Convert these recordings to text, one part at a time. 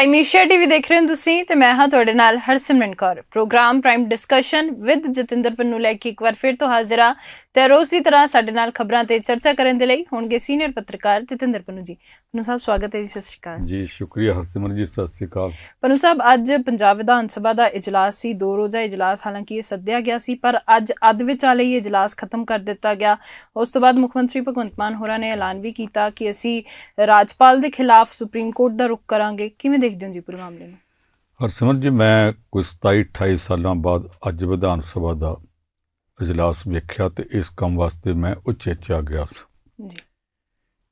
prime Asia TV ਦੇਖ ਰਹੇ ਹੋ ਤੁਸੀਂ ਤੇ ਮੈਂ ਹਾਂ ਤੁਹਾਡੇ ਨਾਲ Harsimran Kaur programme prime discussion with Jatinder Pannu ਲੈ ਕੇ ਇੱਕ ਵਾਰ ਫਿਰ ਤੋਂ ਹਾਜ਼ਰ ਆ ਤੇ ਰੋਜ਼ ਦੀ ਤਰ੍ਹਾਂ ਸਾਡੇ ਨਾਲ ਖਬਰਾਂ ਤੇ ਚਰਚਾ ਕਰਨ ਦੇ ਲਈ ਹੋਣਗੇ ਸੀਨੀਅਰ ਪੱਤਰਕਾਰ ਜਤਿੰਦਰ ਪੰਨੂ ਜੀ ਪੰਨੂ ਸਾਹਿਬ ਸਵਾਗਤ ਹੈ ਜੀ ਸਤਿ ਸ਼੍ਰੀ ਅਕਾਲ ਜੀ ਸ਼ੁਕਰੀਆ ਹਰਸਿਮਰਨ ਜੀ ਸਤਿ ਸ਼੍ਰੀ ਅਕਾਲ ਪੰਨੂ ਸਾਹਿਬ ਅੱਜ ਪੰਜਾਬ ਵਿਧਾਨ ਸਭਾ ਦਾ ਇਜਲਾਸ ਸੀ ਦੋ ਰੋਜ਼ਾ ਇਜਲਾਸ ਹਾਲਾਂਕਿ ਇਹ ਸੱਦਿਆ ਗਿਆ ਸੀ ਪਰ ਅੱਜ ਅੱਧ ਵਿਚਾਲੇ ਇਹ ਇਜਲਾਸ ਖਤਮ ਕਰ ਦਿੱਤਾ ਗਿਆ ਉਸ ਤੋਂ ਬਾਅਦ ਮੁੱਖ ਮੰਤਰੀ ਭਗਵੰਤ ਮਾਨ ਹੋਰਾਂ ਨੇ ਐਲਾਨ ਵੀ ਕੀਤਾ ਕਿ ਅਸੀਂ ਰਾਜਪਾਲ ਦੇ ਖਿਲਾਫ ਸੁਪਰੀਮ ਕੋਰਟ ਦਾ ਰੁਖ ਕਰਾਂਗੇ ਕਿਵੇਂ ਦੇਖਦੇ ਹੋ ਜੀ ਪੂਰੇ ਮਾਮਲੇ ਨੂੰ ਹਰਸਿਮਰਤ ਜੀ ਮੈਂ ਕੋਈ 27 28 ਸਾਲਾਂ ਬਾਅਦ ਅੱਜ ਵਿਧਾਨ ਸਭਾ ਦਾ اجلاس ਵੇਖਿਆ ਤੇ ਇਸ ਕੰਮ ਵਾਸਤੇ ਮੈਂ ਉਚੇਚਾ ਗਿਆ ਸੀ ਜੀ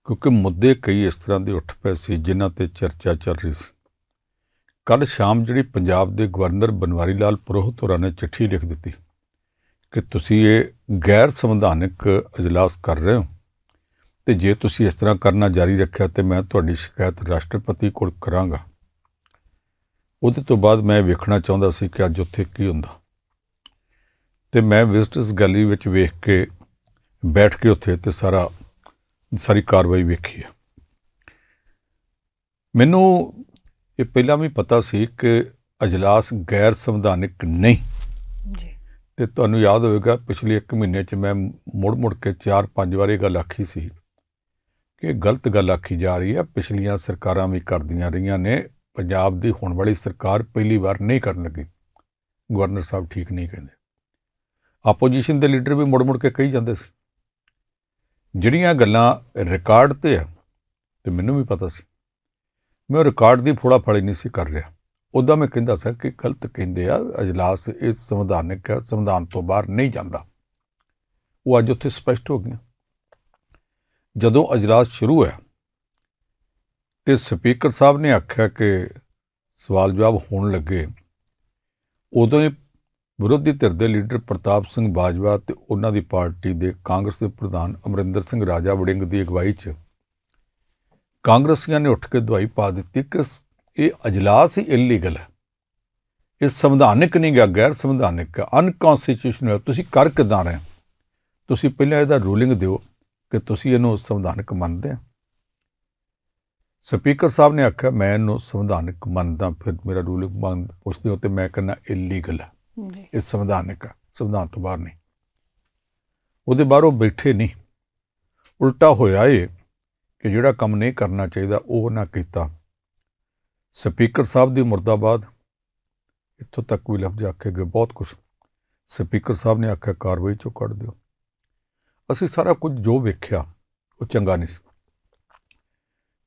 ਕਿਉਂਕਿ ਮੁੱਦੇ ਕਈ ਇਸ ਤਰ੍ਹਾਂ ਦੇ ਉੱਠ ਪਏ ਸੀ ਜਿਨ੍ਹਾਂ ਤੇ ਚਰਚਾ ਚੱਲ ਰਹੀ ਸੀ ਕੱਲ ਸ਼ਾਮ ਜਿਹੜੀ ਪੰਜਾਬ ਦੇ ਗਵਰਨਰ ਬਨਵਾਰੀ ਲਾਲ ਪ੍ਰੋਹਤ ਹੋਰਾਂ ਨੇ ਚਿੱਠੀ ਲਿਖ ਦਿੱਤੀ ਕਿ ਤੁਸੀਂ ਇਹ ਗੈਰ ਸੰਵਿਧਾਨਿਕ اجلاس ਕਰ ਰਹੇ ਹੋ ਤੇ ਜੇ ਤੁਸੀਂ ਇਸ ਤਰ੍ਹਾਂ ਕਰਨਾ ਜਾਰੀ ਰੱਖਿਆ ਤੇ ਮੈਂ ਤੁਹਾਡੀ ਸ਼ਿਕਾਇਤ ਰਾਸ਼ਟਰਪਤੀ ਕੋਲ ਕਰਾਂਗਾ ਉਹਦੇ ਤੋਂ ਬਾਅਦ ਮੈਂ ਵੇਖਣਾ ਚਾਹੁੰਦਾ ਸੀ ਕਿ ਅੱਜ ਉੱਥੇ ਕੀ ਹੁੰਦਾ ਤੇ ਮੈਂ ਵਿਜ਼ਟਰਸ ਗੱਲੀ ਵਿੱਚ ਵੇਖ ਕੇ ਬੈਠ ਕੇ ਉੱਥੇ ਤੇ ਸਾਰਾ ਸਾਰੀ ਕਾਰਵਾਈ ਵੇਖੀ ਹੈ ਮੈਨੂੰ ਇਹ ਪਹਿਲਾਂ ਵੀ ਪਤਾ ਸੀ ਕਿ ਅਜਲਾਸ ਗੈਰ ਸੰਵਿਧਾਨਿਕ ਨਹੀਂ ਜੀ ਤੇ ਤੁਹਾਨੂੰ ਯਾਦ ਹੋਵੇਗਾ ਪਿਛਲੇ 1 ਮਹੀਨੇ 'ਚ ਮੈਂ ਮੁੜ-ਮੁੜ ਕੇ 4-5 ਵਾਰੀ ਗੱਲ ਆਖੀ ਸੀ ਕਿ ਗਲਤ ਗੱਲ ਆਖੀ ਜਾ ਰਹੀ ਹੈ ਪਿਛਲੀਆਂ ਸਰਕਾਰਾਂ ਵੀ ਕਰਦੀਆਂ ਰਹੀਆਂ ਨੇ ਪੰਜਾਬ ਦੀ ਹੁਣ ਵਾਲੀ ਸਰਕਾਰ ਪਹਿਲੀ ਵਾਰ ਨਹੀਂ ਕਰਨ ਲੱਗੀ ਗਵਰਨਰ ਸਾਹਿਬ ਠੀਕ ਨਹੀਂ ਕਹਿੰਦੇ ਆਪੋਜੀਸ਼ਨ ਦੇ ਲੀਡਰ ਵੀ ਮੁੜ-ਮੁੜ ਕੇ ਕਹੀ ਜਾਂਦੇ ਸੀ ਜਿਹੜੀਆਂ ਗੱਲਾਂ ਰਿਕਾਰਡ ਤੇ ਆ ਤੇ ਮੈਨੂੰ ਵੀ ਪਤਾ ਸੀ ਮੈਂ ਰਿਕਾਰਡ ਦੀ ਫੋੜਾ ਫੜੀ ਨਹੀਂ ਸੀ ਕਰ ਰਿਹਾ ਉਦਾਂ ਮੈਂ ਕਹਿੰਦਾ ਸੀ ਕਿ ਗਲਤ ਕਹਿੰਦੇ ਆ ਅਜਲਾਸ ਇਸ ਸੰਵਿਧਾਨਿਕ ਸੰਵਿਧਾਨ ਤੋਂ ਬਾਹਰ ਨਹੀਂ ਜਾਂਦਾ ਉਹ ਅੱਜ ਉੱਥੇ ਸਪਸ਼ਟ ਹੋ ਗਿਆ ਜਦੋਂ ਅਜਲਾਸ ਸ਼ੁਰੂ ਹੋਇਆ ਤੇ ਸਪੀਕਰ ਸਾਹਿਬ ਨੇ ਆਖਿਆ ਕਿ ਸਵਾਲ ਜਵਾਬ ਹੋਣ ਲੱਗੇ ਉਦੋਂ ਹੀ ਵਿਰੋਧੀ ਧਿਰ ਦੇ ਲੀਡਰ ਪ੍ਰਤਾਪ ਸਿੰਘ ਬਾਜਵਾ ਤੇ ਉਹਨਾਂ ਦੀ ਪਾਰਟੀ ਦੇ ਕਾਂਗਰਸ ਦੇ ਪ੍ਰਧਾਨ ਅਮਰਿੰਦਰ ਸਿੰਘ ਰਾਜਾ ਵੜਿੰਗ ਦੀ ਅਗਵਾਈ 'ਚ ਕਾਂਗਰਸੀਆਂ ਨੇ ਉੱਠ ਕੇ ਦਵਾਈ ਪਾ ਦਿੱਤੀ ਕਿ ਇਹ اجلاس ਹੀ ਇਲੀਗਲ ਹੈ ਇਹ ਸੰਵਿਧਾਨਿਕ ਨਹੀਂ ਗਾ ਗੈਰ ਸੰਵਿਧਾਨਿਕ ਅਨਕਨਸਟੀਟਿਊਸ਼ਨਲ ਤੁਸੀਂ ਕਰ ਕਿਦਾਂ ਰਹੇ ਤੁਸੀਂ ਪਹਿਲਾਂ ਇਹਦਾ ਰੂਲਿੰਗ ਦਿਓ ਕਿ ਤੁਸੀਂ ਇਹਨੂੰ ਸੰਵਿਧਾਨਕ ਮੰਨਦੇ ਆ ਸਪੀਕਰ ਸਾਹਿਬ ਨੇ ਆਖਿਆ ਮੈਂ ਇਹਨੂੰ ਸੰਵਿਧਾਨਿਕ ਮੰਨਦਾ ਫਿਰ ਮੇਰਾ ਰੂਲਿੰਗ ਬੰਦ ਪੁੱਛਦੇ ਹੋ ਤੇ ਮੈਂ ਕਹਿੰਦਾ ਇਲੀਗਲ ਹੈ ਇਹ ਸੰਵਿਧਾਨਿਕ ਹੈ ਸੰਵਿਧਾਨ ਤੋਂ ਬਾਹਰ ਨਹੀਂ ਉਹਦੇ ਬਾਹਰੋਂ ਬੈਠੇ ਨਹੀਂ ਉਲਟਾ ਹੋਇਆ ਏ ਕਿ ਜਿਹੜਾ ਕੰਮ ਨਹੀਂ ਕਰਨਾ ਚਾਹੀਦਾ ਉਹ ਨਾ ਕੀਤਾ ਸਪੀਕਰ ਸਾਹਿਬ ਦੀ ਮਰਦਾਬਾਦ ਇੱਥੋਂ ਤੱਕ ਵੀ ਲਫ਼ਜ਼ ਆਖੇ ਗਏ ਬਹੁਤ ਕੁਝ ਸਪੀਕਰ ਸਾਹਿਬ ਨੇ ਆਖਿਆ ਕਾਰਵਾਈ ਚੋਂ ਕੱਢ ਦਿਓ ਅਸੀਂ ਸਾਰਾ ਕੁਝ ਜੋ ਵੇਖਿਆ ਉਹ ਚੰਗਾ ਨਹੀਂ ਸੀ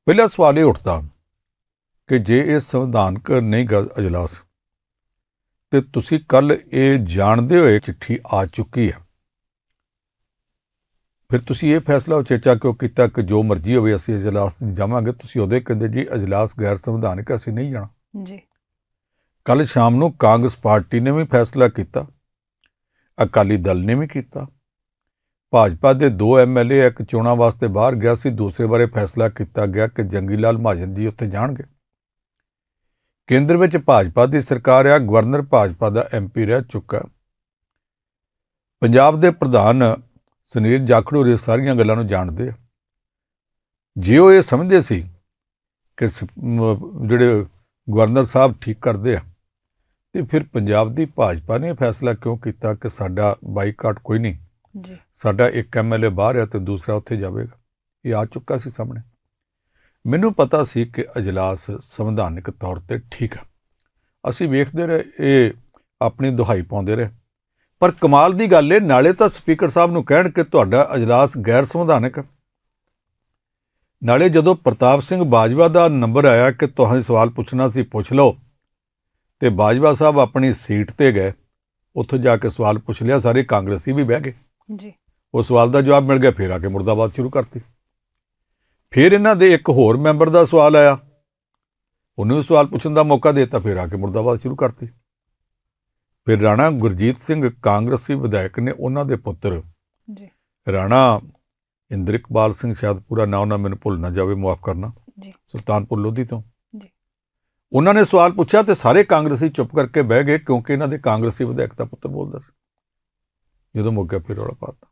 ਪਹਿਲਾ ਸਵਾਲ ਇਹ ਉੱਠਦਾ ਕਿ ਜੇ ਇਹ ਸੰਵਿਧਾਨਕ ਨਹੀਂ ਅਜਲਾਸ ਤੇ ਤੁਸੀਂ ਕੱਲ ਇਹ ਜਾਣਦੇ ਹੋਏ ਚਿੱਠੀ ਆ ਚੁੱਕੀ ਹੈ ਫਿਰ ਤੁਸੀਂ ਇਹ ਫੈਸਲਾ ਉਚੇਚਾ ਕਿਉਂ ਕੀਤਾ ਕਿ ਜੋ ਮਰਜ਼ੀ ਹੋਵੇ ਅਸੀਂ ਅਜਲਾਸ ਜਾਵਾਂਗੇ ਤੁਸੀਂ ਉਹਦੇ ਕਹਿੰਦੇ ਜੀ ਅਜਲਾਸ ਗੈਰ ਸੰਵਿਧਾਨਕ ਅਸੀਂ ਨਹੀਂ ਜਾਣਾ ਜੀ ਕੱਲ ਸ਼ਾਮ ਨੂੰ ਕਾਂਗਰਸ ਪਾਰਟੀ ਨੇ ਵੀ ਫੈਸਲਾ ਕੀਤਾ ਅਕਾਲੀ ਦਲ ਨੇ ਵੀ ਕੀਤਾ ਭਾਜਪਾ ਦੇ ਦੋ ਐਮਐਲਏ ਇੱਕ ਚੋਣਾਂ ਵਾਸਤੇ ਬਾਹਰ ਗਿਆ ਸੀ ਦੂਸਰੇ ਬਾਰੇ ਫੈਸਲਾ ਕੀਤਾ ਗਿਆ ਕਿ ਜੰਗੀ ਲਾਲ ਮਹਾਜਨ ਜੀ ਉੱਥੇ ਜਾਣਗੇ ਕੇਂਦਰ ਵਿੱਚ ਭਾਜਪਾ ਦੀ ਸਰਕਾਰ ਆ ਗਵਰਨਰ ਭਾਜਪਾ ਦਾ ਐਮਪੀ ਰਹਿ ਚੁੱਕਾ ਪੰਜਾਬ ਦੇ ਪ੍ਰਧਾਨ ਸੁਨੀਲ ਜਾਖੜੂ ਇਹ ਸਾਰੀਆਂ ਗੱਲਾਂ ਨੂੰ ਜਾਣਦੇ ਆ ਜੇ ਉਹ ਇਹ ਸਮਝਦੇ ਸੀ ਕਿ ਜਿਹੜੇ ਗਵਰਨਰ ਸਾਹਿਬ ਠੀਕ ਕਰਦੇ ਆ ਤੇ ਫਿਰ ਪੰਜਾਬ ਦੀ ਭਾਜਪਾ ਨੇ ਫੈਸਲਾ ਕਿਉਂ ਕੀਤਾ ਕਿ ਸਾਡਾ ਬਾਈਕਾਟ ਕੋਈ ਨਹੀਂ ਜੀ ਸਾਡਾ ਇੱਕ ਐਮਐਲਏ ਬਾਹਰ ਹੈ ਤੇ ਦੂਸਰਾ ਉੱਥੇ ਜਾਵੇਗਾ ਇਹ ਆ ਚੁੱਕਾ ਸੀ ਸਾਹਮਣੇ ਮੈਨੂੰ ਪਤਾ ਸੀ ਕਿ اجلاس ਸੰਵਿਧਾਨਿਕ ਤੌਰ ਤੇ ਠੀਕ ਹੈ ਅਸੀਂ ਵੇਖਦੇ ਰਹੇ ਇਹ ਆਪਣੀ ਦੁਹਾਈ ਪਾਉਂਦੇ ਰਹੇ ਪਰ ਕਮਾਲ ਦੀ ਗੱਲ ਇਹ ਨਾਲੇ ਤਾਂ ਸਪੀਕਰ ਸਾਹਿਬ ਨੂੰ ਕਹਿਣ ਕਿ ਤੁਹਾਡਾ اجلاس ਗੈਰ ਸੰਵਿਧਾਨਿਕ ਨਾਲੇ ਜਦੋਂ ਪ੍ਰਤਾਪ ਸਿੰਘ ਬਾਜਵਾ ਦਾ ਨੰਬਰ ਆਇਆ ਕਿ ਤੁਹਾਨੂੰ ਸਵਾਲ ਪੁੱਛਣਾ ਸੀ ਪੁੱਛ ਲਓ ਤੇ ਬਾਜਵਾ ਸਾਹਿਬ ਆਪਣੀ ਸੀਟ ਤੇ ਗਏ ਉੱਥੇ ਜਾ ਕੇ ਸਵਾਲ ਪੁੱਛ ਲਿਆ ਸਾਰੇ ਕਾਂਗਰਸੀ ਵੀ ਬਹਿ ਗਏ ਜੀ ਉਹ ਸਵਾਲ ਦਾ ਜਵਾਬ ਮਿਲ ਗਿਆ ਫੇਰ ਆ ਕੇ ਮੁਰਦਾਬਾਦ ਸ਼ੁਰੂ ਕਰਤੀ ਫਿਰ ਇਹਨਾਂ ਦੇ ਇੱਕ ਹੋਰ ਮੈਂਬਰ ਦਾ ਸਵਾਲ ਆਇਆ ਉਹਨੇ ਉਹ ਸਵਾਲ ਪੁੱਛਣ ਦਾ ਮੌਕਾ ਦਿੱਤਾ ਫੇਰ ਆ ਕੇ ਮੁਰਦਾਬਾਦ ਸ਼ੁਰੂ ਕਰਤੀ ਫਿਰ ਰਾਣਾ ਗੁਰਜੀਤ ਸਿੰਘ ਕਾਂਗਰਸੀ ਵਿਧਾਇਕ ਨੇ ਉਹਨਾਂ ਦੇ ਪੁੱਤਰ ਜੀ ਰਾਣਾ ਇੰਦ੍ਰਿਕਪਾਲ ਸਿੰਘ ਸ਼ਾਇਦ ਪੂਰਾ ਨਾਮ ਨਾ ਮੈਨੂੰ ਭੁੱਲ ਨਾ ਜਾਵੇ ਮਾਫ ਕਰਨਾ ਜੀ ਸੁਲਤਾਨਪੁਰ ਲੋਧੀ ਤੋਂ ਜੀ ਉਹਨਾਂ ਨੇ ਸਵਾਲ ਪੁੱਛਿਆ ਤੇ ਸਾਰੇ ਕਾਂਗਰਸੀ ਚੁੱਪ ਕਰਕੇ ਬਹਿ ਗਏ ਕਿਉਂਕਿ ਇਹਨਾਂ ਦੇ ਕਾਂਗਰਸੀ ਵਿਧਾਇਕ ਦਾ ਪੁੱਤਰ ਬੋਲਦਾ ਸੀ ਜਦੋਂ ਮੁੱਕ ਗਿਆ ਫਿਰ ਰੌਲਾ ਪਾਤਾ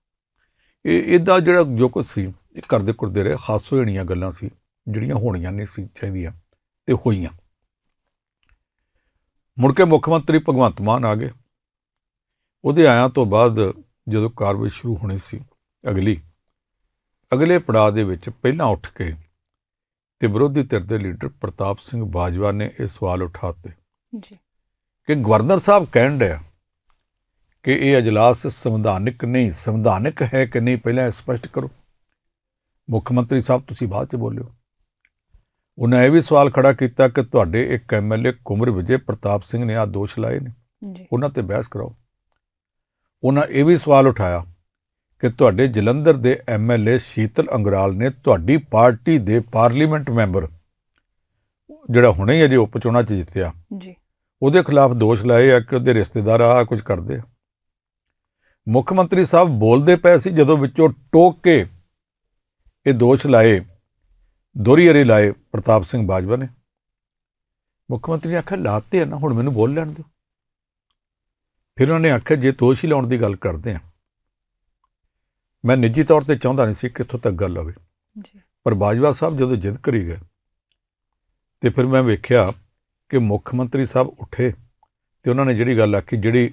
ਇਹ ਇਹਦਾ ਜਿਹੜਾ ਜੋ ਕੁਝ ਸੀ ਇਹ ਕਰਦੇ ਕਰਦੇ ਰਹੇ ਖਾਸ ਹੋਣੀਆਂ ਗੱਲਾਂ ਸੀ ਜਿਹੜੀਆਂ ਹੋਣੀਆਂ ਨਹੀਂ ਸੀ ਚਾਹੀਦੀਆਂ ਤੇ ਹੋਈਆਂ ਮੁੜ ਕੇ ਮੁੱਖ ਮੰਤਰੀ ਭਗਵੰਤ ਮਾਨ ਆ ਗਏ ਉਹਦੇ ਆਇਆਂ ਤੋਂ ਬਾਅਦ ਜਦੋਂ ਕਾਰਵਾਈ ਸ਼ੁਰੂ ਹੋਣੀ ਸੀ ਅਗਲੀ ਅਗਲੇ ਪੜਾਅ ਦੇ ਵਿੱਚ ਪਹਿਲਾਂ ਉੱਠ ਕੇ ਤੇ ਵਿਰੋਧੀ ਧਿਰ ਦੇ ਲੀਡਰ ਪ੍ਰਤਾਪ ਸਿੰਘ ਬਾਜਵਾ ਨੇ ਇਹ ਸਵਾਲ ਉਠਾਤੇ ਜੀ ਕਿ ਗਵਰਨਰ ਸਾਹਿਬ ਕਹਿਣ ਡਿਆ ਕਿ ਇਹ اجلاس ਸੰਵਿਧਾਨਿਕ ਨਹੀਂ ਸੰਵਿਧਾਨਿਕ ਹੈ ਕਿ ਨਹੀਂ ਪਹਿਲਾਂ ਸਪਸ਼ਟ ਕਰੋ ਮੁੱਖ ਮੰਤਰੀ ਸਾਹਿਬ ਤੁਸੀਂ ਬਾਅਦ 'ਚ ਬੋਲਿਓ ਉਹਨਾਂ ਇਹ ਵੀ ਸਵਾਲ ਖੜਾ ਕੀਤਾ ਕਿ ਤੁਹਾਡੇ ਇੱਕ ਐਮਐਲਏ ਕੁਮਰ ਵਿਜੇ ਪ੍ਰਤਾਪ ਸਿੰਘ ਨੇ ਆ ਦੋਸ਼ ਲਾਏ ਨੇ ਜੀ ਉਹਨਾਂ ਤੇ ਬਹਿਸ ਕਰਾਓ ਉਹਨਾਂ ਇਹ ਵੀ ਸਵਾਲ ਉਠਾਇਆ ਕਿ ਤੁਹਾਡੇ ਜਲੰਧਰ ਦੇ ਐਮਐਲਏ ਸ਼ੀਤਲ ਅੰਗਰਾਲ ਨੇ ਤੁਹਾਡੀ ਪਾਰਟੀ ਦੇ ਪਾਰਲੀਮੈਂਟ ਮੈਂਬਰ ਜਿਹੜਾ ਹੁਣੇ ਹੀ ਅਜੇ ਉਪਚੋਣਾਂ 'ਚ ਜਿੱਤਿਆ ਜੀ ਉਹਦੇ ਖਿਲਾਫ ਦੋਸ਼ ਲਾਏ ਆ ਕਿ ਉਹਦੇ ਰਿਸ਼ਤੇਦਾਰ ਆ ਕੁਝ ਕਰਦੇ ਆ ਮੁੱਖ ਮੰਤਰੀ ਸਾਹਿਬ ਬੋਲਦੇ ਪਏ ਸੀ ਜਦੋਂ ਵਿੱਚੋਂ ਟੋਕ ਕੇ ਇਹ ਦੋਸ਼ ਲਾਏ ਦੋਰੀ ਅਰੇ ਲਾਏ ਪ੍ਰਤਾਪ ਸਿੰਘ ਬਾਜਵਾ ਨੇ ਮੁੱਖ ਮੰਤਰੀ ਆਖਿਆ ਲਾਤੇ ਨਾ ਹੁਣ ਮੈਨੂੰ ਬੋਲ ਲੈਣ ਦਿਓ ਫਿਰ ਉਹਨਾਂ ਨੇ ਆਖਿਆ ਜੇ ਦੋਸ਼ ਹੀ ਲਾਉਣ ਦੀ ਗੱਲ ਕਰਦੇ ਆ ਮੈਂ ਨਿੱਜੀ ਤੌਰ ਤੇ ਚਾਹੁੰਦਾ ਨਹੀਂ ਸੀ ਕਿੱਥੋਂ ਤੱਕ ਗੱਲ ਆਵੇ ਜੀ ਪਰ ਬਾਜਵਾ ਸਾਹਿਬ ਜਦੋਂ ਜਿੱਦ ਕਰੀ ਗਏ ਤੇ ਫਿਰ ਮੈਂ ਵੇਖਿਆ ਕਿ ਮੁੱਖ ਮੰਤਰੀ ਸਾਹਿਬ ਉੱਠੇ ਤੇ ਉਹਨਾਂ ਨੇ ਜਿਹੜੀ ਗੱਲ ਆਖੀ ਜਿਹੜੀ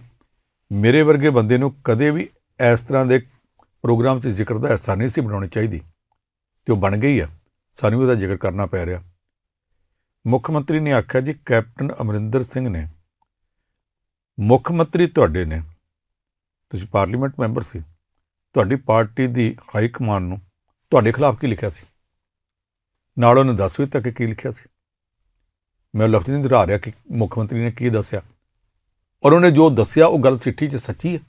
ਮੇਰੇ ਵਰਗੇ ਬੰਦੇ ਨੂੰ ਕਦੇ ਵੀ ਇਸ ਤਰ੍ਹਾਂ ਦੇ ਪ੍ਰੋਗਰਾਮ 'ਚ ਜ਼ਿਕਰ ਦਾ ਹਿੱਸਾ ਨਹੀਂ ਸੀ ਬਣਾਉਣੀ ਚਾਹੀਦੀ ਤੇ ਉਹ ਬਣ ਗਈ ਆ ਸਾਨੂੰ ਉਹਦਾ ਜ਼ਿਕਰ ਕਰਨਾ ਪੈ ਰਿਹਾ ਮੁੱਖ ਮੰਤਰੀ ਨੇ ਆਖਿਆ ਜੀ ਕੈਪਟਨ ਅਮਰਿੰਦਰ ਸਿੰਘ ਨੇ ਮੁੱਖ ਮੰਤਰੀ ਤੁਹਾਡੇ ਨੇ ਤੁਸੀਂ ਪਾਰਲੀਮੈਂਟ ਮੈਂਬਰ ਸੀ ਤੁਹਾਡੀ ਪਾਰਟੀ ਦੀ ਹਾਈ ਕਮਾਨ ਨੂੰ ਤੁਹਾਡੇ ਖਿਲਾਫ ਕੀ ਲਿਖਿਆ ਸੀ ਨਾਲ ਉਹਨੇ 10ਵੀਂ ਤੱਕ ਕੀ ਲਿਖਿਆ ਸੀ ਮੈਂ ਲਫ਼ਜ਼ ਨਹੀਂ ਦੁਹਰਾ ਰਿਹਾ ਕਿ ਮੁੱਖ ਮੰਤਰੀ ਨੇ ਕੀ ਦੱਸਿਆ ਔਰ ਉਹਨੇ ਜੋ ਦੱਸਿਆ ਉਹ ਗੱਲ ਸਿੱਠੀ 'ਚ ਸੱਚੀ ਹੈ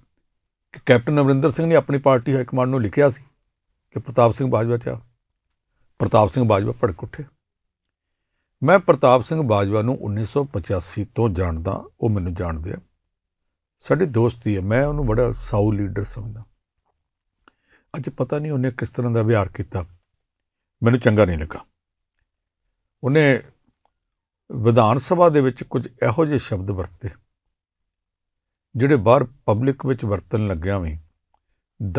ਕਿ ਕੈਪਟਨ ਅਮਰਿੰਦਰ ਸਿੰਘ ਨੇ ਆਪਣੀ ਪਾਰਟੀ ਹਾਈ ਕਮਾਂਡ ਨੂੰ ਲਿਖਿਆ ਸੀ ਕਿ ਪ੍ਰਤਾਪ ਸਿੰਘ ਬਾਜਵਾ ਚਾ ਪ੍ਰਤਾਪ ਸਿੰਘ ਬਾਜਵਾ ਭੜਕ ਉੱਠੇ ਮੈਂ ਪ੍ਰਤਾਪ ਸਿੰਘ ਬਾਜਵਾ ਨੂੰ 1985 ਤੋਂ ਜਾਣਦਾ ਉਹ ਮੈਨੂੰ ਜਾਣਦੇ ਆ ਸਾਡੇ ਦੋਸਤੀ ਹੈ ਮੈਂ ਉਹਨੂੰ ਬੜਾ ਸਾਊ ਲੀਡਰ ਸਮਝਦਾ ਅੱਜ ਪਤਾ ਨਹੀਂ ਉਹਨੇ ਕਿਸ ਤਰ੍ਹਾਂ ਦਾ ਵਿਹਾਰ ਕੀਤਾ ਮੈਨੂੰ ਚੰਗਾ ਨਹੀਂ ਲੱਗਾ ਉਹਨੇ ਵਿਧਾਨ ਸਭਾ ਦੇ ਵਿੱਚ ਕੁਝ ਇਹੋ ਜਿਹੇ ਸ਼ਬਦ ਵਰਤੇ ਜਿਹੜੇ ਬਾਹਰ ਪਬਲਿਕ ਵਿੱਚ ਵਰਤਣ ਲੱਗਿਆ ਵੀ